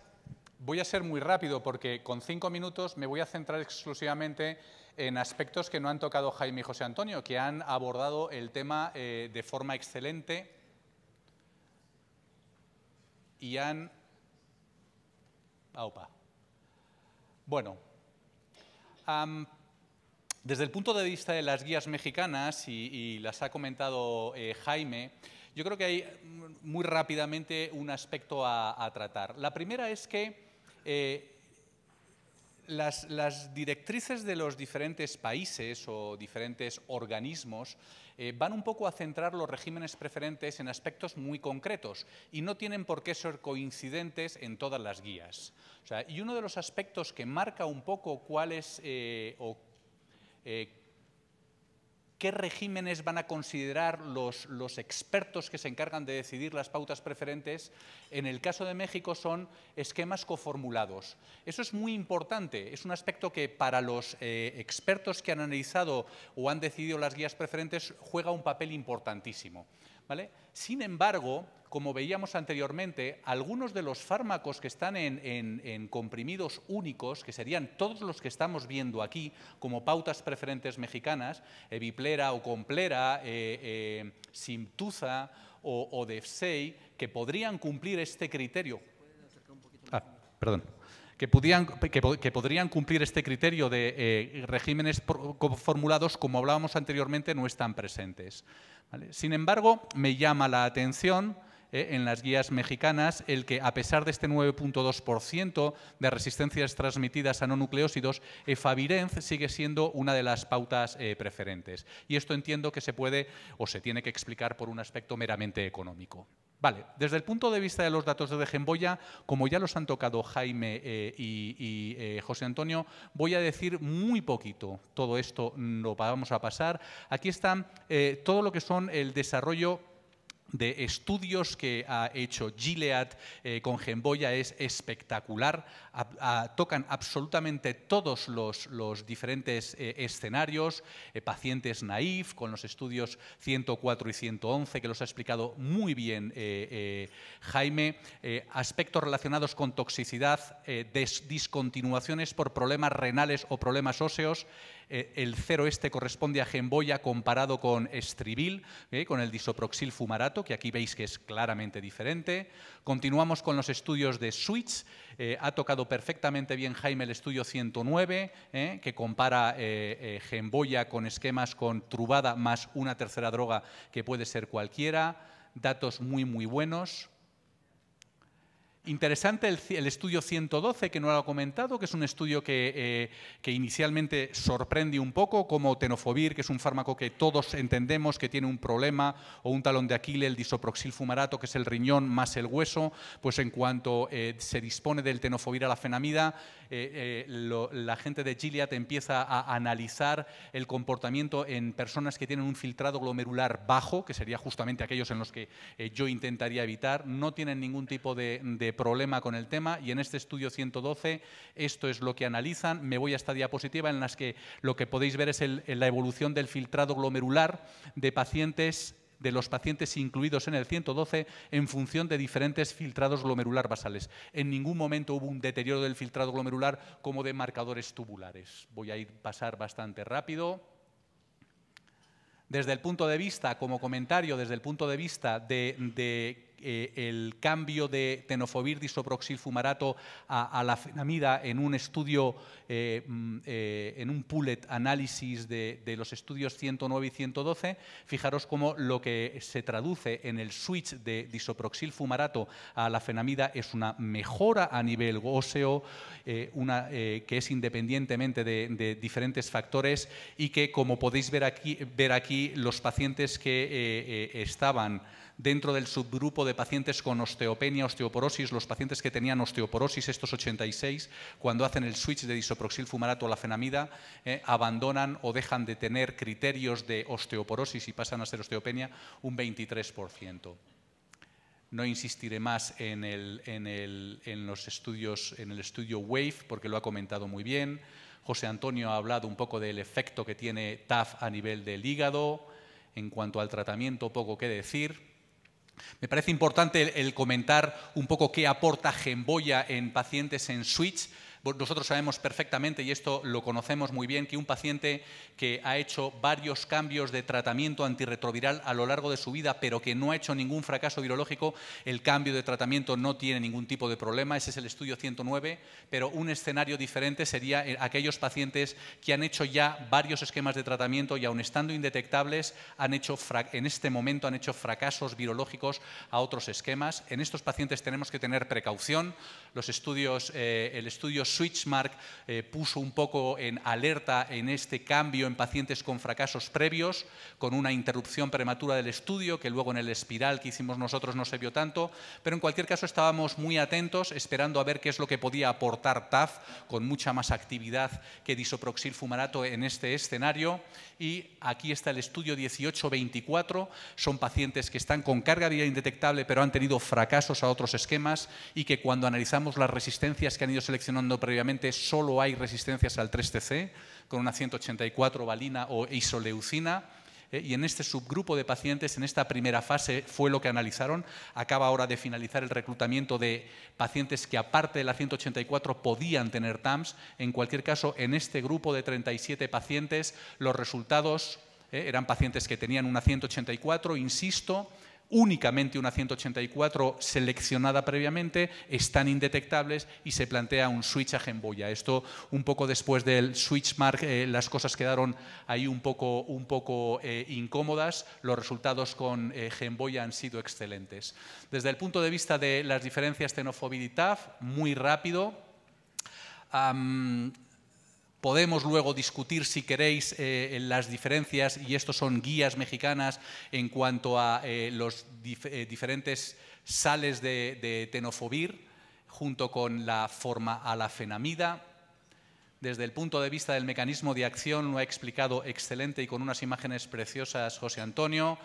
voy a ser muy rápido porque con cinco minutos me voy a centrar exclusivamente en aspectos que no han tocado Jaime y José Antonio, que han abordado el tema eh, de forma excelente y han... Ah, bueno, desde el punto de vista de las guías mexicanas, y, las ha comentado eh, Jaime, yo creo que hay muy rápidamente un aspecto a, tratar. La primera es que eh, las, directrices de los diferentes países o diferentes organismos eh, van un poco a centrar los regímenes preferentes en aspectos muy concretos y no tienen por qué ser coincidentes en todas las guías. y uno de los aspectos que marca un poco cuál es o eh, qué regímenes van a considerar los, expertos que se encargan de decidir las pautas preferentes, en el caso de México son esquemas coformulados. Eso es muy importante, es un aspecto que para los eh, expertos que han analizado o han decidido las guías preferentes juega un papel importantísimo. Sin embargo, como veíamos anteriormente, algunos de los fármacos que están en, comprimidos únicos, que serían todos los que estamos viendo aquí, como pautas preferentes mexicanas, Eviplera o Complera, eh, eh Simtuza o, defsei, que podrían cumplir este criterio. Ah, perdón. Que, podrían cumplir este criterio de eh, regímenes formulados, como hablábamos anteriormente, no están presentes. Sin embargo, me llama la atención eh, en las guías mexicanas el que, a pesar de este 9.2% de resistencias transmitidas a no nucleósidos, efavirenz sigue siendo una de las pautas eh, preferentes. Y esto entiendo que se puede o se tiene que explicar por un aspecto meramente económico. Vale, desde el punto de vista de los datos de Gemboya, como ya los han tocado Jaime eh, y, José Antonio, voy a decir muy poquito. Todo esto lo vamos a pasar. Aquí está todo lo que son el desarrollo de estudios que ha hecho Gilead eh, con Gemboya es espectacular. tocan absolutamente todos los, diferentes eh, escenarios, eh, pacientes naif, con los estudios 104 y 111, que los ha explicado muy bien Jaime, aspectos relacionados con toxicidad, discontinuaciones por problemas renales o problemas óseos, eh, el cero este corresponde a Gemboya comparado con estribil, eh, con el disoproxil fumarato, que aquí veis que es claramente diferente. Continuamos con los estudios de Switch. Eh, ha tocado perfectamente bien Jaime el estudio 109, que compara Gemboya con esquemas con Trubada más una tercera droga que puede ser cualquiera. Datos muy, muy buenos. Interesante el, estudio 112, que no lo he comentado, que es un estudio eh, que, inicialmente sorprende un poco, como tenofovir, que es un fármaco que todos entendemos que tiene un problema, o un talón de Aquiles, el disoproxil fumarato, que es el riñón más el hueso, pues en cuanto eh, se dispone del tenofovir a la fenamida, eh, la gente de Gilead empieza a analizar el comportamiento en personas que tienen un filtrado glomerular bajo, que sería justamente aquellos en los que yo intentaría evitar, no tienen ningún tipo de problema con el tema y en este estudio 112 esto es lo que analizan. Me voy a esta diapositiva en las que lo que podéis ver es la evolución del filtrado glomerular de pacientes de los pacientes incluidos en el 112 en función de diferentes filtrados glomerular basales. En ningún momento hubo un deterioro del filtrado glomerular como de marcadores tubulares. Voy a ir pasar bastante rápido. Desde el punto de vista, como comentario, desde el punto de vista de, de eh, el cambio de tenofovir disoproxil fumarato a, la fenamida en un estudio, eh, mm, eh, en un pullet análisis de, los estudios 109 y 112, fijaros cómo lo que se traduce en el switch de disoproxil fumarato a la fenamida es una mejora a nivel óseo, una, que es independientemente de, de, diferentes factores y que, como podéis ver aquí, ver aquí los pacientes que estaban dentro del subgrupo de pacientes con osteopenia, osteoporosis, los pacientes que tenían osteoporosis, estos 86, cuando hacen el switch de disoproxil fumarato a la fenamida, eh, abandonan o dejan de tener criterios de osteoporosis y pasan a ser osteopenia un 23%. No insistiré más en los estudios, en el estudio WAVE, porque lo ha comentado muy bien. José Antonio ha hablado un poco del efecto que tiene TAF a nivel del hígado. En cuanto al tratamiento, poco que decir. Me parece importante el, comentar un poco qué aporta Gemboya en pacientes en switch, nosotros sabemos perfectamente, y esto lo conocemos muy bien, que un paciente que ha hecho varios cambios de tratamiento antirretroviral a lo largo de su vida, pero que no ha hecho ningún fracaso virológico, el cambio de tratamiento no tiene ningún tipo de problema. Ese es el estudio 109, pero un escenario diferente sería eh, aquellos pacientes que han hecho ya varios esquemas de tratamiento y aun estando indetectables, han hecho en este momento han hecho fracasos virológicos a otros esquemas. En estos pacientes tenemos que tener precaución. Los estudios, eh, el estudio Switchmark eh, puso un poco en alerta en este cambio en pacientes con fracasos previos, con una interrupción prematura del estudio, que luego en el espiral que hicimos nosotros no se vio tanto, pero en cualquier caso estábamos muy atentos, esperando a ver qué es lo que podía aportar TAF con mucha más actividad que disoproxil fumarato en este escenario. Y aquí está el estudio 1824, son pacientes que están con carga viral indetectable, pero han tenido fracasos a otros esquemas y que cuando analizamos las resistencias que han ido seleccionando previamente, solo hay resistencias al 3TC, con una 184 valina o isoleucina. Eh, y en este subgrupo de pacientes, en esta primera fase, fue lo que analizaron. Acaba ahora de finalizar el reclutamiento de pacientes que, aparte de la 184, podían tener TAMS. En cualquier caso, en este grupo de 37 pacientes, los resultados eh, eran pacientes que tenían una 184, insisto, únicamente una 184 seleccionada previamente, están indetectables y se plantea un switch a gemboya. Esto un poco después del switch mark, eh, las cosas quedaron ahí un poco, un poco eh, incómodas, los resultados con eh, gemboya han sido excelentes. Desde el punto de vista de las diferencias TAF, muy rápido, Podemos luego discutir, si queréis, eh, las diferencias, y estos son guías mexicanas en cuanto a eh, los eh, diferentes sales de, de, junto con la forma alafenamida. Desde el punto de vista del mecanismo de acción, lo ha explicado excelente y con unas imágenes preciosas José Antonio.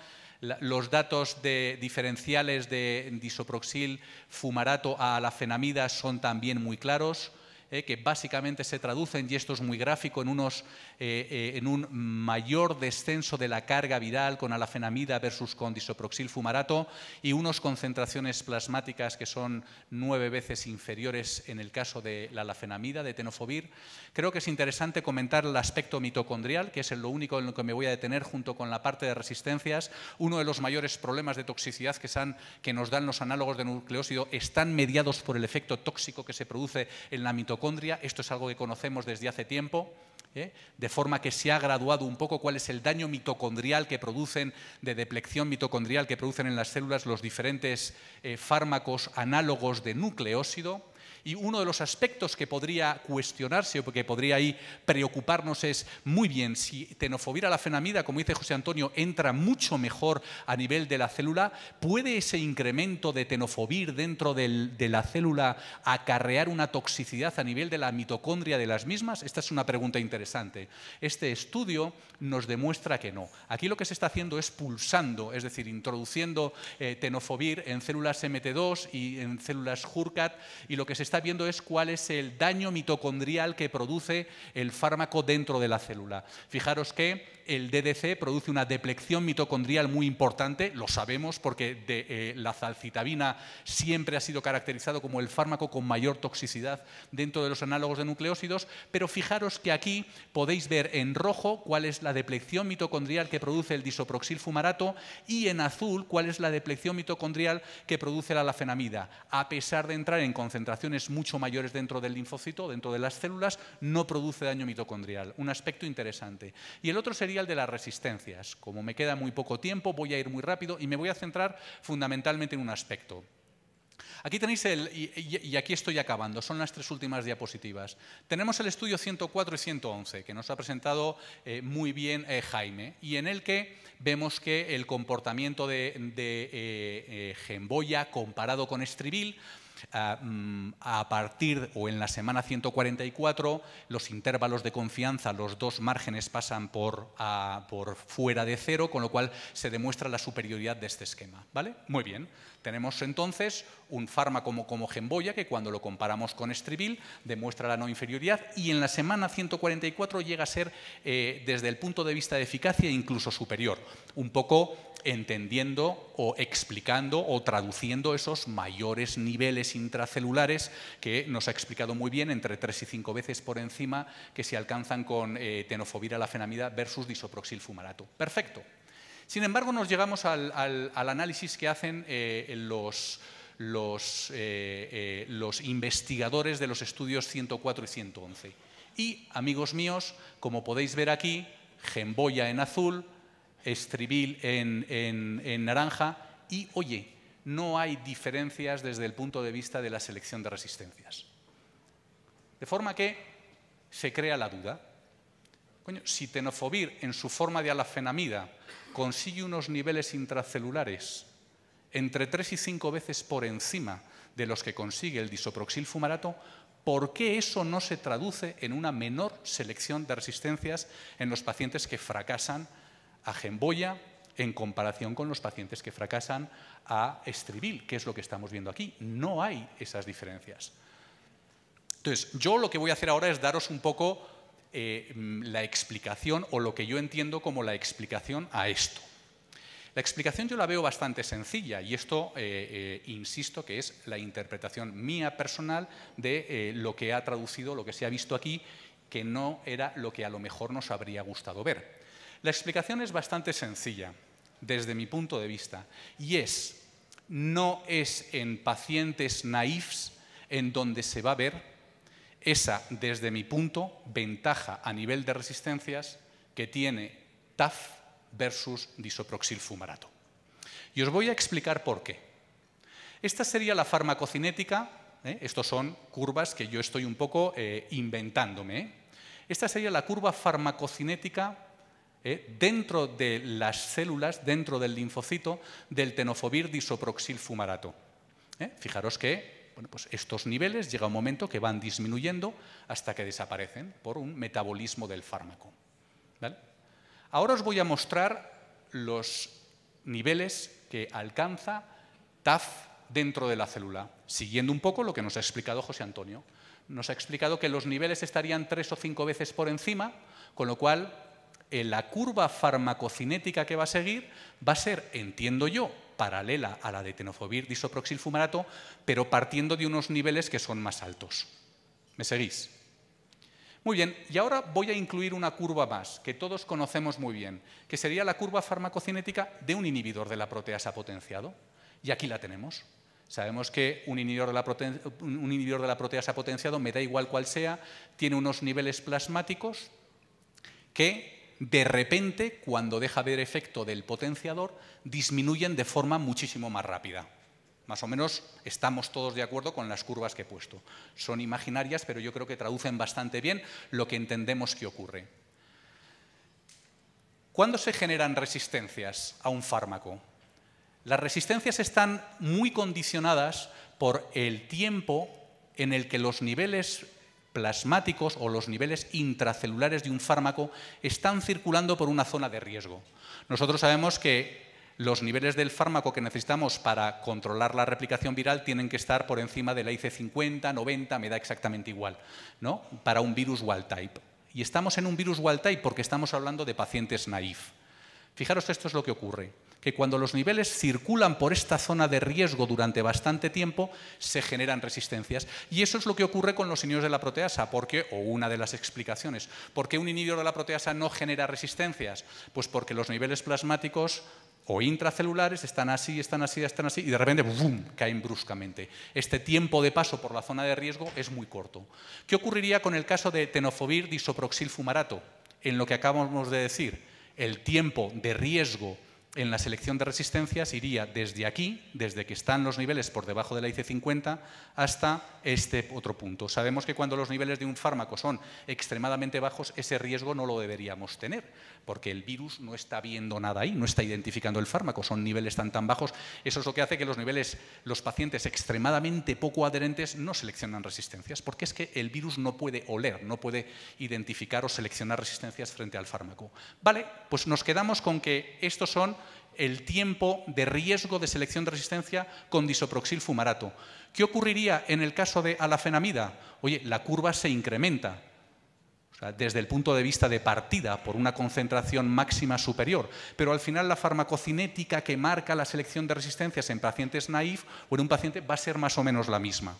los datos de diferenciales de disoproxil fumarato a alafenamida son también muy claros eh, que básicamente se traducen, y esto es muy gráfico, en, unos, eh, eh, en un mayor descenso de la carga viral con alafenamida versus con disoproxil fumarato y unas concentraciones plasmáticas que son nueve veces inferiores en el caso de la alafenamida, de tenofovir. Creo que es interesante comentar el aspecto mitocondrial, que es lo único en lo que me voy a detener junto con la parte de resistencias. Uno de los mayores problemas de toxicidad que, que nos dan los análogos de nucleósido están mediados por el efecto tóxico que se produce en la mitocondria esto es algo que conocemos desde hace tiempo, ¿eh? de forma que se ha graduado un poco cuál es el daño mitocondrial que producen, de deplección mitocondrial que producen en las células los diferentes eh, fármacos análogos de nucleósido y uno de los aspectos que podría cuestionarse o que podría ahí preocuparnos es, muy bien, si a la fenamida, como dice José Antonio, entra mucho mejor a nivel de la célula, ¿puede ese incremento de tenofovir dentro de la célula acarrear una toxicidad a nivel de la mitocondria de las mismas? Esta es una pregunta interesante. Este estudio nos demuestra que no. Aquí lo que se está haciendo es pulsando, es decir, introduciendo eh, tenofobir en células MT2 y en células JURCAT, y lo que se está viendo es cuál es el daño mitocondrial que produce el fármaco dentro de la célula. Fijaros que el DDC produce una deplección mitocondrial muy importante, lo sabemos porque de, eh, la zalcitabina siempre ha sido caracterizado como el fármaco con mayor toxicidad dentro de los análogos de nucleósidos, pero fijaros que aquí podéis ver en rojo cuál es la deplección mitocondrial que produce el disoproxil fumarato y en azul cuál es la deplección mitocondrial que produce la lafenamida, a pesar de entrar en concentraciones mucho mayores dentro del linfocito, dentro de las células, no produce daño mitocondrial. Un aspecto interesante. Y el otro sería el de las resistencias. Como me queda muy poco tiempo, voy a ir muy rápido y me voy a centrar fundamentalmente en un aspecto. Aquí tenéis el, y, aquí estoy acabando, son las tres últimas diapositivas. Tenemos el estudio 104 y 111, que nos ha presentado eh, muy bien eh, Jaime, y en el que vemos que el comportamiento de, de eh, Gemboya comparado con Estribil eh, mm, a partir o en la semana 144 los intervalos de confianza, los dos márgenes pasan por, por fuera de cero, con lo cual se demuestra la superioridad de este esquema. ¿vale? Muy bien. Tenemos entonces un fármaco como, Gemboya que cuando lo comparamos con Estribil demuestra la no inferioridad y en la semana 144 llega a ser eh, desde el punto de vista de eficacia incluso superior. Un poco entendiendo o explicando o traduciendo esos mayores niveles intracelulares que nos ha explicado muy bien entre tres y cinco veces por encima que se alcanzan con eh, tenofovir alafenamida versus disoproxil fumarato. Perfecto. Sin embargo, nos llegamos al, análisis que hacen eh, los, eh, eh, los investigadores de los estudios 104 y 111. Y, amigos míos, como podéis ver aquí, Gemboya en azul, estribil en, naranja y, oye, no hay diferencias desde el punto de vista de la selección de resistencias. De forma que se crea la duda. Coño, si tenofovir en su forma de alafenamida consigue unos niveles intracelulares entre tres y cinco veces por encima de los que consigue el disoproxil fumarato, ¿por qué eso no se traduce en una menor selección de resistencias en los pacientes que fracasan a gemboya en comparación con los pacientes que fracasan a estribil, que es lo que estamos viendo aquí. No hay esas diferencias. Entonces, yo lo que voy a hacer ahora es daros un poco eh, mm, la explicación o lo que yo entiendo como la explicación a esto. La explicación yo la veo bastante sencilla y esto, eh, eh, insisto, que es la interpretación mía personal de lo que ha traducido, lo que se ha visto aquí, que no era lo que a lo mejor nos habría gustado ver. La explicación es bastante sencilla, desde mi punto de vista, y es, no es en pacientes naifs en donde se va a ver esa, desde mi punto, ventaja a nivel de resistencias que tiene TAF versus disoproxilfumarato. Y os voy a explicar por qué. Esta sería la farmacocinética, ¿eh? Estos son curvas que yo estoy un poco eh, inventándome. ¿eh? Esta sería la curva farmacocinética eh, dentro de las células, dentro del linfocito, del tenofovir disoproxil fumarato. Eh, fijaros que pues estos niveles llega un momento que van disminuyendo hasta que desaparecen por un metabolismo del fármaco. Ahora os voy a mostrar los niveles que alcanza TAF dentro de la célula, siguiendo un poco lo que nos ha explicado José Antonio. Nos ha explicado que los niveles estarían tres o cinco veces por encima, con lo cual la curva farmacocinética que va a seguir va a ser, entiendo yo, paralela a la de tenofovir fumarato, pero partiendo de unos niveles que son más altos. ¿Me seguís? Muy bien, y ahora voy a incluir una curva más, que todos conocemos muy bien, que sería la curva farmacocinética de un inhibidor de la proteasa potenciado. Y aquí la tenemos. Sabemos que un inhibidor, de la un inhibidor de la proteasa potenciado, me da igual cuál sea, tiene unos niveles plasmáticos que de repente, cuando deja de haber efecto del potenciador, disminuyen de forma muchísimo más rápida. Más o menos estamos todos de acuerdo con las curvas que he puesto. Son imaginarias, pero yo creo que traducen bastante bien lo que entendemos que ocurre. ¿Cuándo se generan resistencias a un fármaco? Las resistencias están muy condicionadas por el tiempo en el que los niveles plasmáticos o los niveles intracelulares de un fármaco están circulando por una zona de riesgo. Nosotros sabemos que los niveles del fármaco que necesitamos para controlar la replicación viral tienen que estar por encima de la IC50, 90, me da exactamente igual, ¿no? para un virus wild type. Y estamos en un virus wild type porque estamos hablando de pacientes naif. Fijaros, esto es lo que ocurre que cuando los niveles circulan por esta zona de riesgo durante bastante tiempo, se generan resistencias. Y eso es lo que ocurre con los inhibidores de la proteasa, porque, o una de las explicaciones, ¿por qué un inhibidor de la proteasa no genera resistencias? Pues porque los niveles plasmáticos o intracelulares están así, están así, están así, y de repente ¡bum! caen bruscamente. Este tiempo de paso por la zona de riesgo es muy corto. ¿Qué ocurriría con el caso de tenofovir disoproxil fumarato? En lo que acabamos de decir, el tiempo de riesgo en la selección de resistencias iría desde aquí, desde que están los niveles por debajo de la IC50, hasta este otro punto. Sabemos que cuando los niveles de un fármaco son extremadamente bajos, ese riesgo no lo deberíamos tener porque el virus no está viendo nada ahí, no está identificando el fármaco, son niveles tan tan bajos. Eso es lo que hace que los niveles, los pacientes extremadamente poco adherentes no seleccionan resistencias, porque es que el virus no puede oler, no puede identificar o seleccionar resistencias frente al fármaco. Vale, pues nos quedamos con que estos son el tiempo de riesgo de selección de resistencia con disoproxil fumarato. ¿Qué ocurriría en el caso de alafenamida? Oye, la curva se incrementa desde el punto de vista de partida por una concentración máxima superior, pero al final la farmacocinética que marca la selección de resistencias en pacientes naif o en un paciente va a ser más o menos la misma.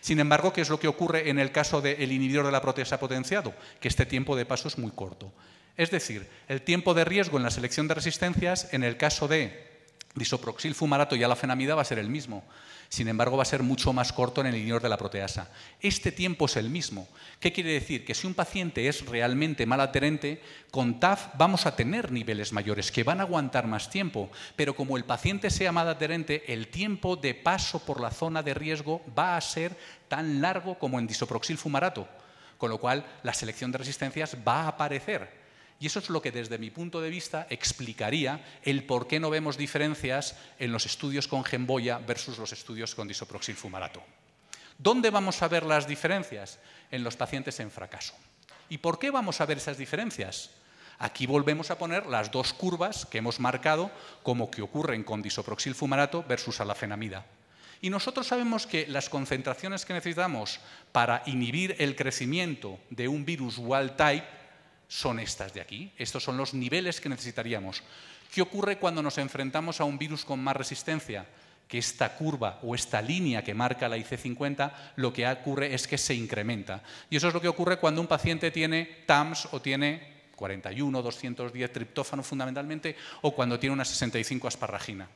Sin embargo, ¿qué es lo que ocurre en el caso del inhibidor de la proteasa potenciado? Que este tiempo de paso es muy corto. Es decir, el tiempo de riesgo en la selección de resistencias en el caso de Disoproxil, fumarato y alafenamida va a ser el mismo. Sin embargo, va a ser mucho más corto en el inhibidor de la proteasa. Este tiempo es el mismo. ¿Qué quiere decir? Que si un paciente es realmente mal adherente, con TAF vamos a tener niveles mayores que van a aguantar más tiempo. Pero como el paciente sea mal adherente, el tiempo de paso por la zona de riesgo va a ser tan largo como en disoproxil fumarato. Con lo cual, la selección de resistencias va a aparecer y eso es lo que desde mi punto de vista explicaría el por qué no vemos diferencias en los estudios con gemboya versus los estudios con disoproxil fumarato. ¿Dónde vamos a ver las diferencias? En los pacientes en fracaso. ¿Y por qué vamos a ver esas diferencias? Aquí volvemos a poner las dos curvas que hemos marcado como que ocurren con disoproxil fumarato versus alafenamida. Y nosotros sabemos que las concentraciones que necesitamos para inhibir el crecimiento de un virus wild type son estas de aquí. Estos son los niveles que necesitaríamos. ¿Qué ocurre cuando nos enfrentamos a un virus con más resistencia? Que esta curva o esta línea que marca la IC50 lo que ocurre es que se incrementa. Y eso es lo que ocurre cuando un paciente tiene TAMS o tiene 41, 210 triptófano fundamentalmente o cuando tiene una 65 asparragina.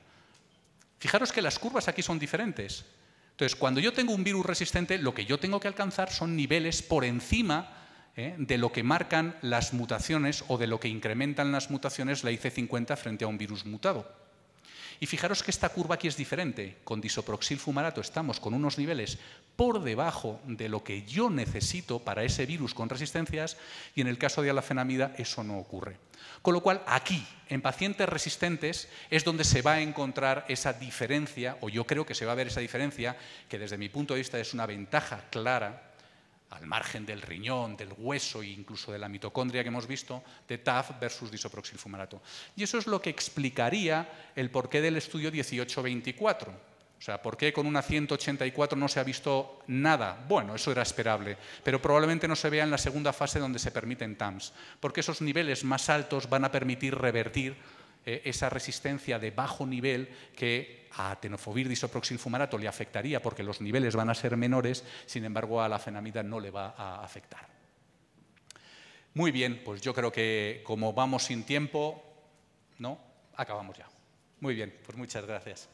Fijaros que las curvas aquí son diferentes. Entonces, cuando yo tengo un virus resistente, lo que yo tengo que alcanzar son niveles por encima ¿eh? de lo que marcan las mutaciones o de lo que incrementan las mutaciones la IC50 frente a un virus mutado. Y fijaros que esta curva aquí es diferente. Con disoproxil fumarato estamos con unos niveles por debajo de lo que yo necesito para ese virus con resistencias y en el caso de alafenamida eso no ocurre. Con lo cual, aquí, en pacientes resistentes, es donde se va a encontrar esa diferencia, o yo creo que se va a ver esa diferencia, que desde mi punto de vista es una ventaja clara al margen del riñón, del hueso e incluso de la mitocondria que hemos visto, de TAF versus fumarato. Y eso es lo que explicaría el porqué del estudio 1824. O sea, ¿por qué con una 184 no se ha visto nada? Bueno, eso era esperable, pero probablemente no se vea en la segunda fase donde se permiten TAMS, porque esos niveles más altos van a permitir revertir eh, esa resistencia de bajo nivel que a atenofovir fumarato le afectaría porque los niveles van a ser menores, sin embargo a la fenamida no le va a afectar. Muy bien, pues yo creo que como vamos sin tiempo, ¿no? Acabamos ya. Muy bien, pues muchas gracias.